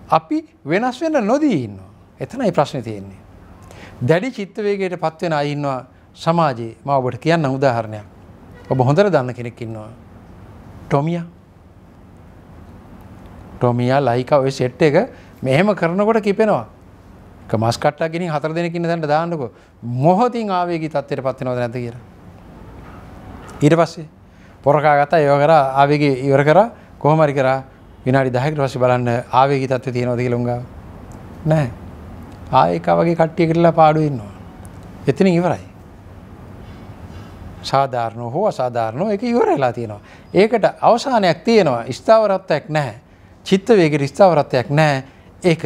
අපි වෙනස් වෙන්න නොදී ඉන්න. එතනයි ප්‍රශ්න තියෙන්නේ. දැඩි චිත්තවේගයට පත්වෙන අයින්නවා සමාජයේ ම ඔබට කියන්න උදාහරණයක්. ඔබ හොඳර දන්න කෙනෙක් ඉන්නවා. ටොමිය ටොමියා ලයික ඔය සෙට් එක මෙහෙම කරනකොට කිපෙනවා මස්කට්ට ගෙනින් හතර දෙනකින්න දැන්ට දාන්නක මොහොතින් ආවේගි තත්වයට පත්වෙනවද නැත කියර. ඊට පස්සේ පොරකා ගත ඒව කර ආවේග ඉවර කර කොහමරි කර විනාඩි දහකට පස්ස බලන්න ආවේගි තත්ව තියෙනවද කියලුග නෑ ආයක වගේ කට්ටිය කරලා පාඩු ඉන්නවා. එතින ඉවරයි. සාධාරණ හෝ අසාධාරණෝ එක ඉවරලා තියෙනවා. ඒකට අවසානයක් තියෙනවා ස්ථාවරත්වයක් නැහැ. චිත්ත වේගේ ස්ථාවරත්වයක් නෑ ඒක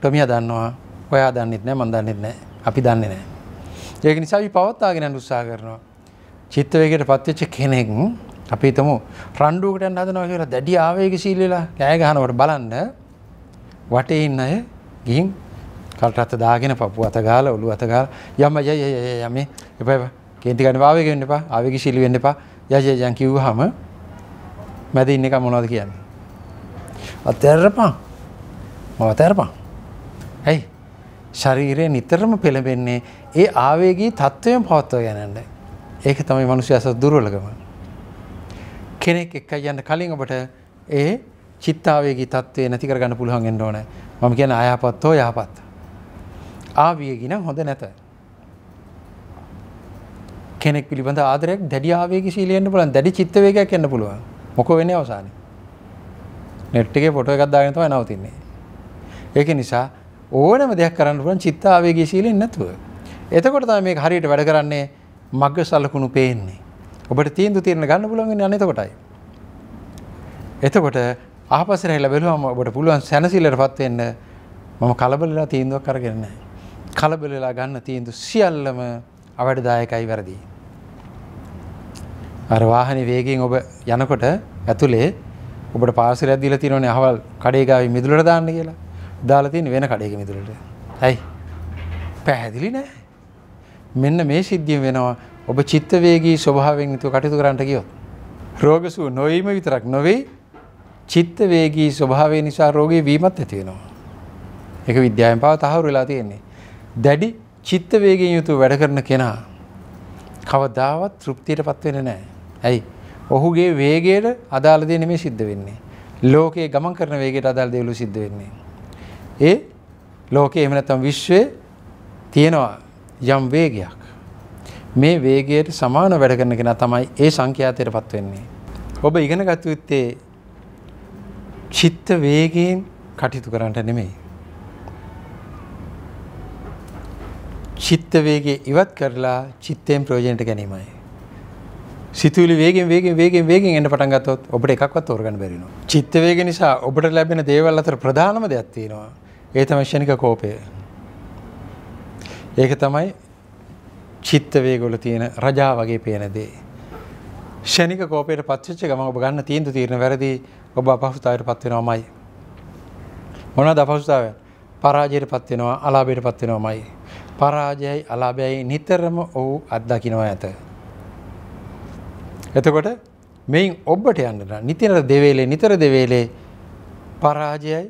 ටොමිය දන්නවා ඔයා දන්නෙත් නෑ මන් දන්නෙත් නෑ අපි දන්නේ නෑ. ඒක නිසා අපි පවත්වාගෙන උත්සාහ කරනවා. චිත්ත වේගයට පත්වෙච්ච කෙනෙක් අපි හිතමු රණ්ඩුවකට යන්න හදනවා කියලා දැඩි ආවේගශීලී වෙලා කෑ ගහනකොට බලන්න වටේ ඉන්න අය ගිහින් කල්ටත්ත දාගෙන පපුව අත ගාලා ඔළුව අත ගාලා යම යය යය යමේ එපා එපා කේන්ති ගන්න ආවේග වෙන්න එපා ආවේගශීලී වෙන්න එපා යය යන් කිව්වහම මැද ඉන්න එක මොනවද කියන්නේ අතහැරපන් මොවතැරපා. ඇයි ශරීරය නිතරම පෙළබෙන්නේ ඒ ආවේගී තත්ත්වයෙන් පවත්ව ගැනන්න. ඒක තමයි මනුෂ්‍ය අස දුර්වලගම. කෙනෙක් එක්ක යන්න කලින් ඔබට ඒ චිත්තාවේගේ තත්වේ නැතිකර ගන්න පුළුවන් එන්න ඕන මම කියන අයහපත් හෝ යහපත්. ආවියගෙන හොඳ නැත. කෙනෙක් පිළිබඳ ආදරයක් දැඩි ආවේග ශීලයෙන්න්න පුලන් දැඩි චිත්තවේගයක් එන්න පුළුවන් මොක වෙන අවසාන නෙට්ටගේ පොට එකක් දාගෙනතව නවතින්නේ ඒක නිසා ඕනම දෙයක් කරන්න පුළුවන් චිත්ත ආවේගී සීලෙන් නැතුව. එතකොට තමයි මේක හරියට වැඩ කරන්නේ මග්ග සලකුණු පේන්නේ. ඔබට තීන්දුව తీරන ගන්න පුළුවන් වෙන්නේ අනේ එතකොටයි. එතකොට ආපස්සට ඇවිල්ලා බලුවම ඔබට පුළුවන් සැනසෙල්ලටපත් වෙන්න මම කලබලලා තීන්දුවක් අරගෙන නැහැ. කලබලලා ගන්න තීන්දුව සියල්ලම අවඩදායකයි වැරදි. අර වාහනේ වේගයෙන් ඔබ යනකොට ඇතුලේ ඔබට පාසලයක් දීලා තියෙනවනේ අහවල් කඩේ ගාවේ මිදුලට දාන්න කියලා. දාලා තියෙන වෙන කඩයක මිතුරට. ඇයි? පැහැදිලි නෑ. මෙන්න මේ සිද්ධිය වෙනවා ඔබ චිත්තවේගී ස්වභාවයෙන් යුතුව කටයුතු කරන්නට ගියොත්. රෝගසුව නොවීම විතරක් නොවේ චිත්තවේගී ස්වභාවය නිසා රෝගී වීමත් ඇති වෙනවා. ඒක විද්‍යාවෙන් පාව තහවුරු වෙලා තියෙන්නේ. දැඩි චිත්තවේගයෙන් යුතුව වැඩ කරන කෙනා කවදාවත් තෘප්තියටපත් වෙන්නේ නැහැ. ඇයි? ඔහුගේ වේගයට අදාළ දේ නෙමෙයි සිද්ධ වෙන්නේ. ලෝකයේ ගමන් කරන වේගයට අදාළ දේවලු සිද්ධ වෙන්නේ. ඒ ලෝකයේ එහෙම නැත්නම් විශ්වයේ තියෙනවා යම් වේගයක්. මේ වේගයට සමාන වැඩ කරන කෙනා තමයි ඒ සංඛ්‍යාතයටපත් වෙන්නේ. ඔබ ඉගෙන ගත යුත්තේ චිත්ත වේගයෙන් කටයුතු කරන්නට නෙමෙයි. චිත්ත වේගය ඉවත් කරලා චිත්තයෙන් ප්‍රයෝජනට ගැනීමයි. සිතුවිලි වේගෙන් වේගෙන් වේගෙන් වේගෙන් එන්න පටන් ගත්තොත් ඔබට එකක්වත් තෝරගන්න බැරි වෙනවා. චිත්ත වේගය නිසා ඔබට ලැබෙන දේවල් අතර ප්‍රධානම දෙයක් තියෙනවා. ඒ තමයි ෂණික කෝපය. ඒක තමයි චිත්ත වේගවල තියෙන රජා වගේ පේන දේ. ෂණික කෝපයට පත්වෙච්ච ගමන් ඔබ ගන්න තීන්දුව తీරන වැරදි ඔබ අපහසුතාවයට පත් වෙනවමයි. මොනවාද අපහසුතාවය? පරාජයට පත් වෙනවා, අලාභයට පත් වෙනවමයි. පරාජයයි අලාභයයි නිතරම ඔව් අත්දකින්නවා ඇත. එතකොට මෙයින් ඔබට යන්න නිතර දෙවේලේ නිතර දෙවේලේ පරාජයයි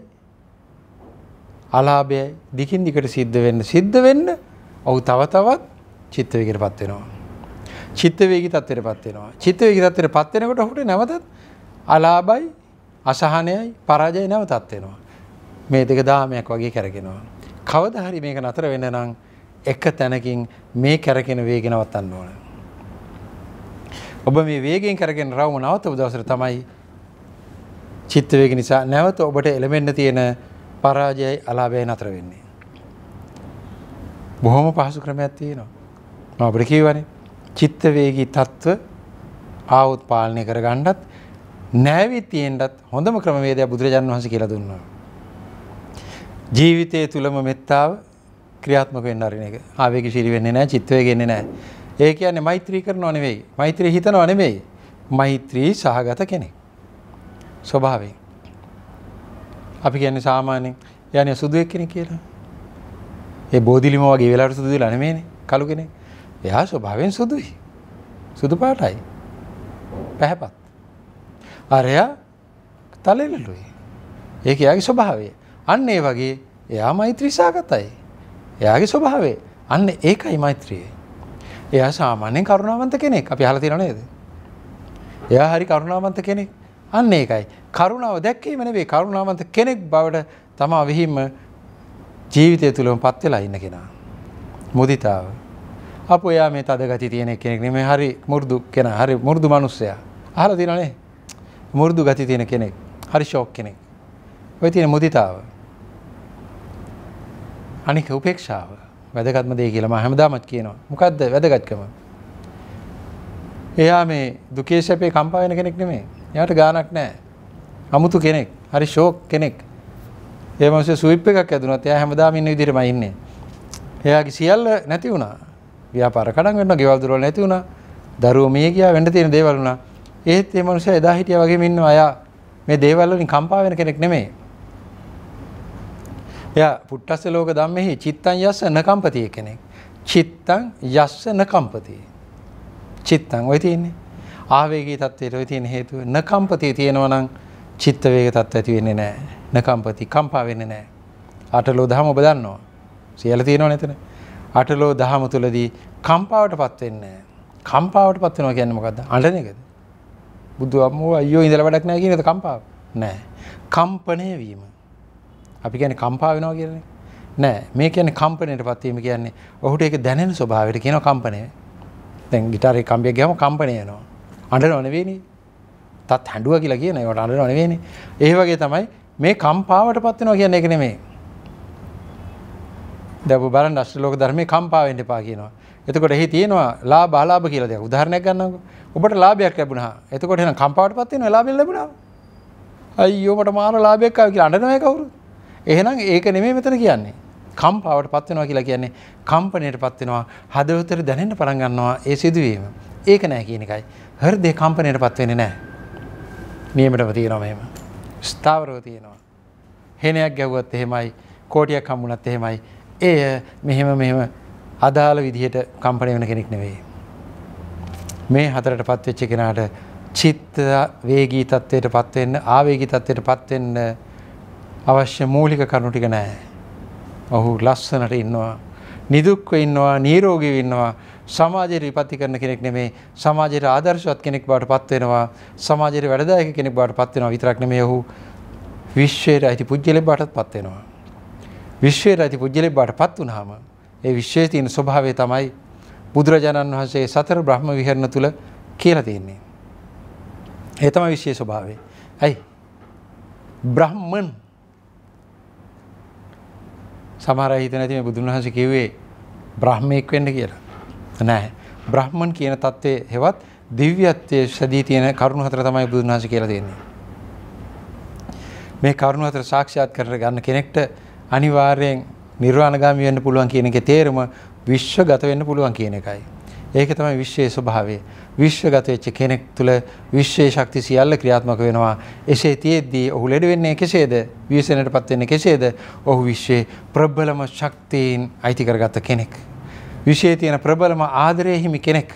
අලාභයයි දිගින් දිගට සිද්ධ වෙන්න සිද්ධ වෙන්න ඔහු තව තවත් චිත්ත වේගයටපත් වෙනවා. චිත්ත වේගී තත්ත්වයටපත් වෙනවා. චිත්ත වේගී තත්ත්වයටපත් වෙනකොට ඔහුට නැවතත් අලාභයි අසහනයයි පරාජය නැවතත් වෙනවා. මේ දෙක දාමයක් වගේ කරගෙනවා. කවදා හරි මේක නතර වෙන්න නම් එක තැනකින් මේ කරගෙන වේගය නවත්තන්න ඕන. ඔබ මේ වේගයෙන් කරගෙන රවුම නවතපු දවසට තමයි චිත්ත වේග නිසා නැවත ඔබට එළමෙන්න තියෙන පරාජයයි අලාබය නතර වෙන්නේ. බොහොම පහසු ක්‍රමයක් තියෙනවා. ම අපට කියවන චිත්තවේගී තත්ත්ව ආවුත් පාලනය කර ගණ්ඩත් නෑවිතියෙන්ටත් හොඳම ක්‍රමවේදය බුදුරජාන් වහස කියලා දුන්නවා. ජීවිතය තුළම මෙත්තාව ක්‍රියාත්මක වෙන්න අරන එක ආවේග ශිරිවෙන්නේ නෑ චිත්තවයගෙන්නේ නෑ. ඒ කියන්නේ මෛත්‍රී කරන අනෙවෙයි මෛත්‍රී හිතන අනෙවෙයි මෛත්‍රී සහගත කෙනෙක්. ස්වභාවෙන්. අපි කියන්නේ සාමාන්‍යයෙන් යන්නේ සුදු එක්කෙනෙක් කියලා. ඒ බෝධිලිම වගේ වෙලාවට සුදු වෙලා නෙමෙයිනේ කළු කෙනෙක්. එයා ස්වභාවයෙන් සුදුයි. සුදු පාටයි. පැහැපත්. අරයා තලෙලලුයි. ඒක එයාගේ ස්වභාවය. අන්න ඒ වගේ එයා මෛත්‍රී සාගතයි. එයාගේ ස්වභාවය. අන්න ඒකයි මෛත්‍රියේ. එයා සාමාන්‍යයෙන් කරුණාවන්ත කෙනෙක්. අපි අහලා තියෙනව නේද? එයා හරි කරුණාවන්ත කෙනෙක්. අන්න ඒකයි. කරුණාව දැක්වීම නෙවෙයි කරුණාවන්ත කෙනෙක් බවට තමා විහිම ජීවිතය තුළම පත් වෙලා ඉන්න කෙනා. මුදිතාව. අප එයා මේ තද ගති තියෙන කෙනෙක් නෙමෙයි හරි මු르දු කෙනා හරි මු르දු මිනිස්සයා. අහලා තියෙනවනේ. මු르දු ගති තියෙන කෙනෙක්. හරි ෂොක් කෙනෙක්. ඔය තියෙන මුදිතාව. අනික උපේක්ෂාව. වැදගත්ම දේ කියලා මම හැමදාමත් කියනවා. මොකද්ද වැදගත්කම? එයා මේ දුකේ සැපේ කම්පා වෙන කෙනෙක් නෙමෙයි. එයාට ගාණක් නැහැ. අමුතු කෙනෙක්. හරි ෂෝක් කෙනෙක්. ඒ මොහොතේ ස්විප් එකක් ඇදුනත් එයා හැමදාම ඉන්න විදිහටමයි ඉන්නේ. එයාගේ සියල්ල නැති වුණා. ව්‍යාපාර කඩන් වෙනවා, ගෙවල් දොරවල් නැති වුණා. දරුවෝ මිය ගියා, වෙන්න තියෙන දේවල් වුණා. ඒත් මේ මිනිස්සයා එදා හිටියා වගේම ඉන්නවා. එයා මේ දේවල් වලින් කම්පා වෙන කෙනෙක් නෙමෙයි. එයා පුට්ටස්ස ලෝක ධම්මෙහි චිත්තං යස්ස නකම්පතිය කෙනෙක්. චිත්තං යස්ස නකම්පතිය. චිත්තං ඔය තියෙන්නේ. ආවේගේ තත්වයට ඔය තියෙන හේතුව නකම්පතිය තියෙනවා නම් චිත්ත වේග තත්ත්ව ඇති වෙන්නේ නැහැ. නකම්පති කම්පා වෙන්නේ නැහැ. අටලෝ දහම ඔබ දන්නවා. සියල්ල තියෙනවනේ එතන. අටලෝ දහම තුලදී කම්පාවටපත් වෙන්නේ නැහැ. කම්පාවටපත් වෙනවා කියන්නේ මොකද්ද? අඬන එකද? බුදු අම්මෝ අයියෝ ඉඳලා වැඩක් නැහැ කියන එක කම්පාව. නැහැ. කම්පණය වීම. අපි කියන්නේ කම්පා වෙනවා කියන්නේ. නැහැ. මේ කියන්නේ කම්පණයටපත් වීම කියන්නේ ඔහුට ඒක දැනෙන ස්වභාවයට කියනවා කම්පණය. දැන් গিitar එක කම්බියක් ගියාම කම්පණය වෙනවා. අඩ නොනවේනි තත් හැඩුව කියලා කියන වට අඩ නොනවේනි ඒ වගේ තමයි මේ කම්පාවට පත්වනෝ කියන එක නෙමේ දැබ බල නශ්ලෝක ධර්මය කම්පාවෙන්ට පා කියනවා එතකොට එහි තියෙනවා ලා බාලාභ කියල දෙයක් උදාහරණයක් ගන්නක ඔබට ලාභයක් ලැබුණා එතකොට එන කම්පාවට පත්වෙන ලාබෙල් ලැබුණා අයිෝමට මාර ලාභයක්කාව කියලා අඩනවය කවුරු එහෙනම් ඒක නෙමේ මෙතන කියන්නේ කම්පාවට පත්වෙනවා කියලා කියන්නේ කම්පනයට පත්වෙනවා හදවතර දැනෙන්ට පරගන්නවා ඒ සිදුවීම ඒක නෑ කියන එකයි හෘදය කම්පනයට පත්වෙන්නේ නෑ. නියමටම තියෙනවා එහෙම. ස්ථාවරව තියෙනවා. හෙනයක් ගැව්වත් එහෙමයි කෝටියක් හම්බුණත් එහෙමයි. එය මෙහෙම මෙහෙම අදාළ විදිහට කම්පනය වෙන කෙනෙක් නෙවෙයි. මේ හතරට පත්වෙච්ච කෙනාට චිත්ත වේගී තත්ත්වයට පත්වෙන්න ආවේගී තත්ත්වයට පත්වෙන්න අවශ්‍ය මූලික කරුණු ටික නෑ. ඔහු ලස්සනට ඉන්නවා. නිදුක්ව ඉන්නවා නීරෝගීව ඉන්නවා සමාජයේ විපත්ති කරන කෙනෙක් නෙමේ සමාජයේ ආදර්ශවත් කෙනෙක් බවට පත් වෙනවා සමාජයේ වැඩදායක කෙනෙක් බවට පත් වෙනවා විතරක් නෙමේ ඔහු විශ්වයේ අයිති පුජ්‍යලෙක් බවටත් පත් වෙනවා විශ්වයේ අයිති පුජ්‍යලෙක් බවට පත් වුනහම ඒ විශ්වයේ තියෙන ස්වභාවය තමයි බුදුරජාණන් වහන්සේ සතර බ්‍රහ්ම විහරණ තුල කියලා තියෙන්නේ ඒ තමයි විශ්වයේ ස්වභාවය ඇයි බ්‍රහ්මන් සමහර හිතන ඇති මේ බුදුන් වහන්සේ කිව්වේ බ්‍රහ්මයෙක් වෙන්න කියලා නැහැ. බ්‍රහ්මන් කියන தત્ත්වයේ හෙවත් දිව්‍යත්වයේ සැදී තියෙන කරුණ හතර තමයි බුදුන් වහන්සේ කියලා දෙන්නේ. මේ කරුණ හතර සාක්ෂාත් කර ගන්න කෙනෙක්ට අනිවාර්යෙන් නිර්වාණගාමී වෙන්න පුළුවන් කියන එකේ තේරුම විශ්වගත වෙන්න පුළුවන් කියන එකයි. ඒක තමයි විශ්වයේ ස්වභාවය. විශ්වගත වෙච්ච කෙනෙක් තුළ විශ්වයේ ශක්ති සියල්ල ක්‍රියාත්මක වෙනවා. එසේ තියෙද්දී ඔහු ලෙඩ වෙන්නේ කෙසේද? විශ්වණයටපත් වෙන්නේ කෙසේද? ඔහු විශ්වයේ ප්‍රබලම ශක්තියින් අයිති කරගත්ත කෙනෙක්. විශේෂ තියෙන ප්‍රබලම ආදරය හිමි කෙනෙක්.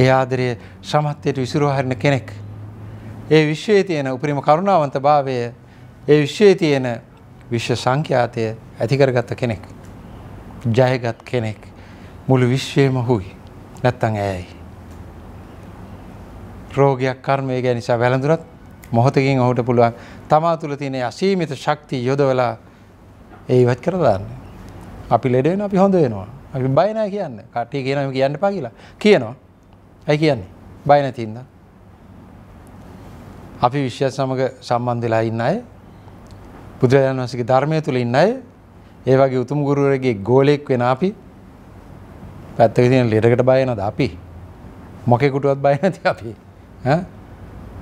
ඒ ආදරය සමත්වයට විසිරුවා හරින කෙනෙක්. ඒ විශ්වයේ තියෙන උපරිම කරුණාවන්තභාවය ඒ විශ්වයේ තියෙන විශ්ව සංඛ්‍යාතය ඇති කරගත්ත කෙනෙක්. ජයගත් කෙනෙක්. මුළු විශ්වයම හුයි. නැත්තම් ඇයයි. රෝගයක් කර්මය ගැන නිසා වැළඳුනත් මොහොතකින් ඔහුට පුළුවන් තමා තුළ තියෙන අසීමිත ශක්තිය යොදවලා ඒ ඉවත් කර දාන්න. අපි ලෙඩ වෙනවා අපි හොඳ වෙනවා. අපි බයනෑ කියන්න කටය කියනම කියන්න පා කියලා කියනවා ඇයි කියන්නේ බයන තින්ද අපි විශ්ව සමඟ සම්බන්ධලා ඉන්න අය බුදුරජාණන් වසගේ ධර්මය තුළ ඉන්න අය ඒ වගේ උතුම් ගුරුවරගේ ගෝලෙක් වෙන අපි පැත්තක තියෙන ලෙඩකට බයනද අපි මොකෙකුටුවත් බය නැති අපි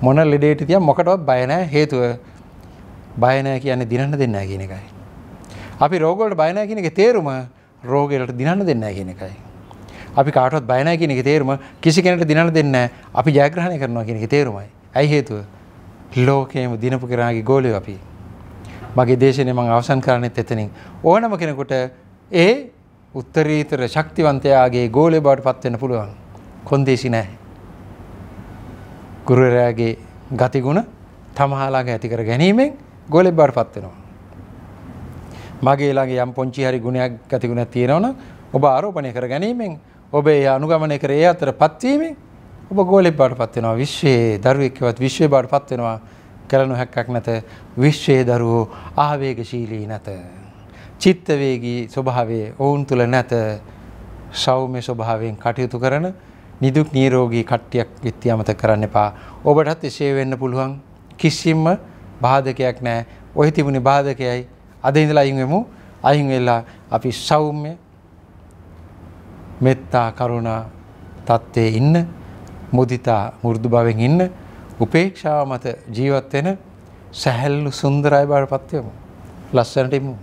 මොන ලෙඩේට තිය මොකටවත් බයනෑ හේතුව බයනෑ කියන්නේ දිනන්න දෙන්න කියන එකයි. අපි රෝගොලට බයනෑ කියන එක තේරුම රෝගයට දිනන්න දෙන්න කියන එකයි. අපි කාටවත් බය නැහැ කියන එකේ තේරුම කිසි කෙනෙකුට දිනන්න දෙන්නේ නැහැ. අපි ජයග්‍රහණය කරනවා කියන එකේ තේරුමයි. ඇයි හේතුව? ලෝකයේම දිනපු කරාගේ ගෝලියෝ අපි. මගේ දේශනේ මම අවසන් කරන්නෙත් එතනින්. ඕනම කෙනෙකුට ඒ උත්තරීතර ශක්තිවන්තයාගේ ගෝලය බවට පත් වෙන්න පුළුවන්. කොන්දේසි නැහැ. ගුරුවරයාගේ ගතිගුණ තමහාලාගේ ඇති කර ගැනීමෙන් ගෝලෙ බවට පත් වෙනවා. මගේ ළඟ යම් පොංචි හරි ගුණයක් ඇති ගුණයක් තියෙනවනම් ඔබ ආරෝපණය කර ගැනීමෙන් ඔබේ අනුගමනය කර ඒ අතර පත්වීමෙන් ඔබ ගෝලෙක් බවට පත්වෙනවා විශ්වයේ දරුවෙක්වත් විශ්වය බවට පත්වෙනවා කරනු හැක්කක් නැත විශ්වයේ දරුවෝ ආවේගශීලී නැත. චිත්තවේගී ස්වභාවේ ඔවුන් තුළ නැත සෞම්‍ය ස්වභාවයෙන් කටයුතු කරන නිදුක් නීරෝගී කට්ටියක් විත්ති අමත කරන්න එපා. ඔබටත් එසේ වෙන්න පුළුවන් කිසිම්ම බාධකයක් නෑ ඔහි තිබුණි බාධකයයි අද ඉඳලා අයින් වෙමු. අයින් වෙලා අපි සෞම්‍ය මෙත්තා කරුණා තත්ත්වයේ ඉන්න මුදිතා මු르දු භවෙන් ඉන්න උපේක්ෂාව මත ජීවත් වෙන සැහැල්ලු සුන්දරයි බවටපත් වෙමු. ලස්සනට ඉමු.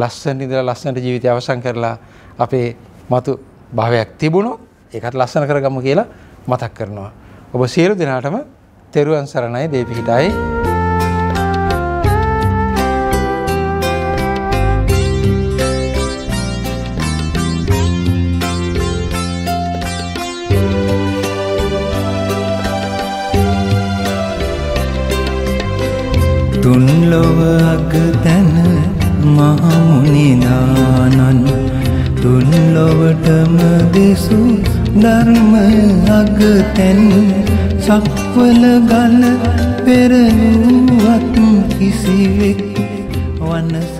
ලස්සන ඉඳලා ලස්සනට ජීවිතය අවසන් කරලා අපේ මතු භාවයක් තිබුණොත් ඒකත් ලස්සන කරගමු කියලා මතක් කරනවා. ඔබ සියලු දෙනාටම තෙරුවන් සරණයි දේපිහිටයි ලොව අගතැන මහමුණිනානන් තුන් ලොවටම දෙසු ධර්ම අගතැන් සක්වල ගල පෙරනුවත් කිසිවෙක් වනස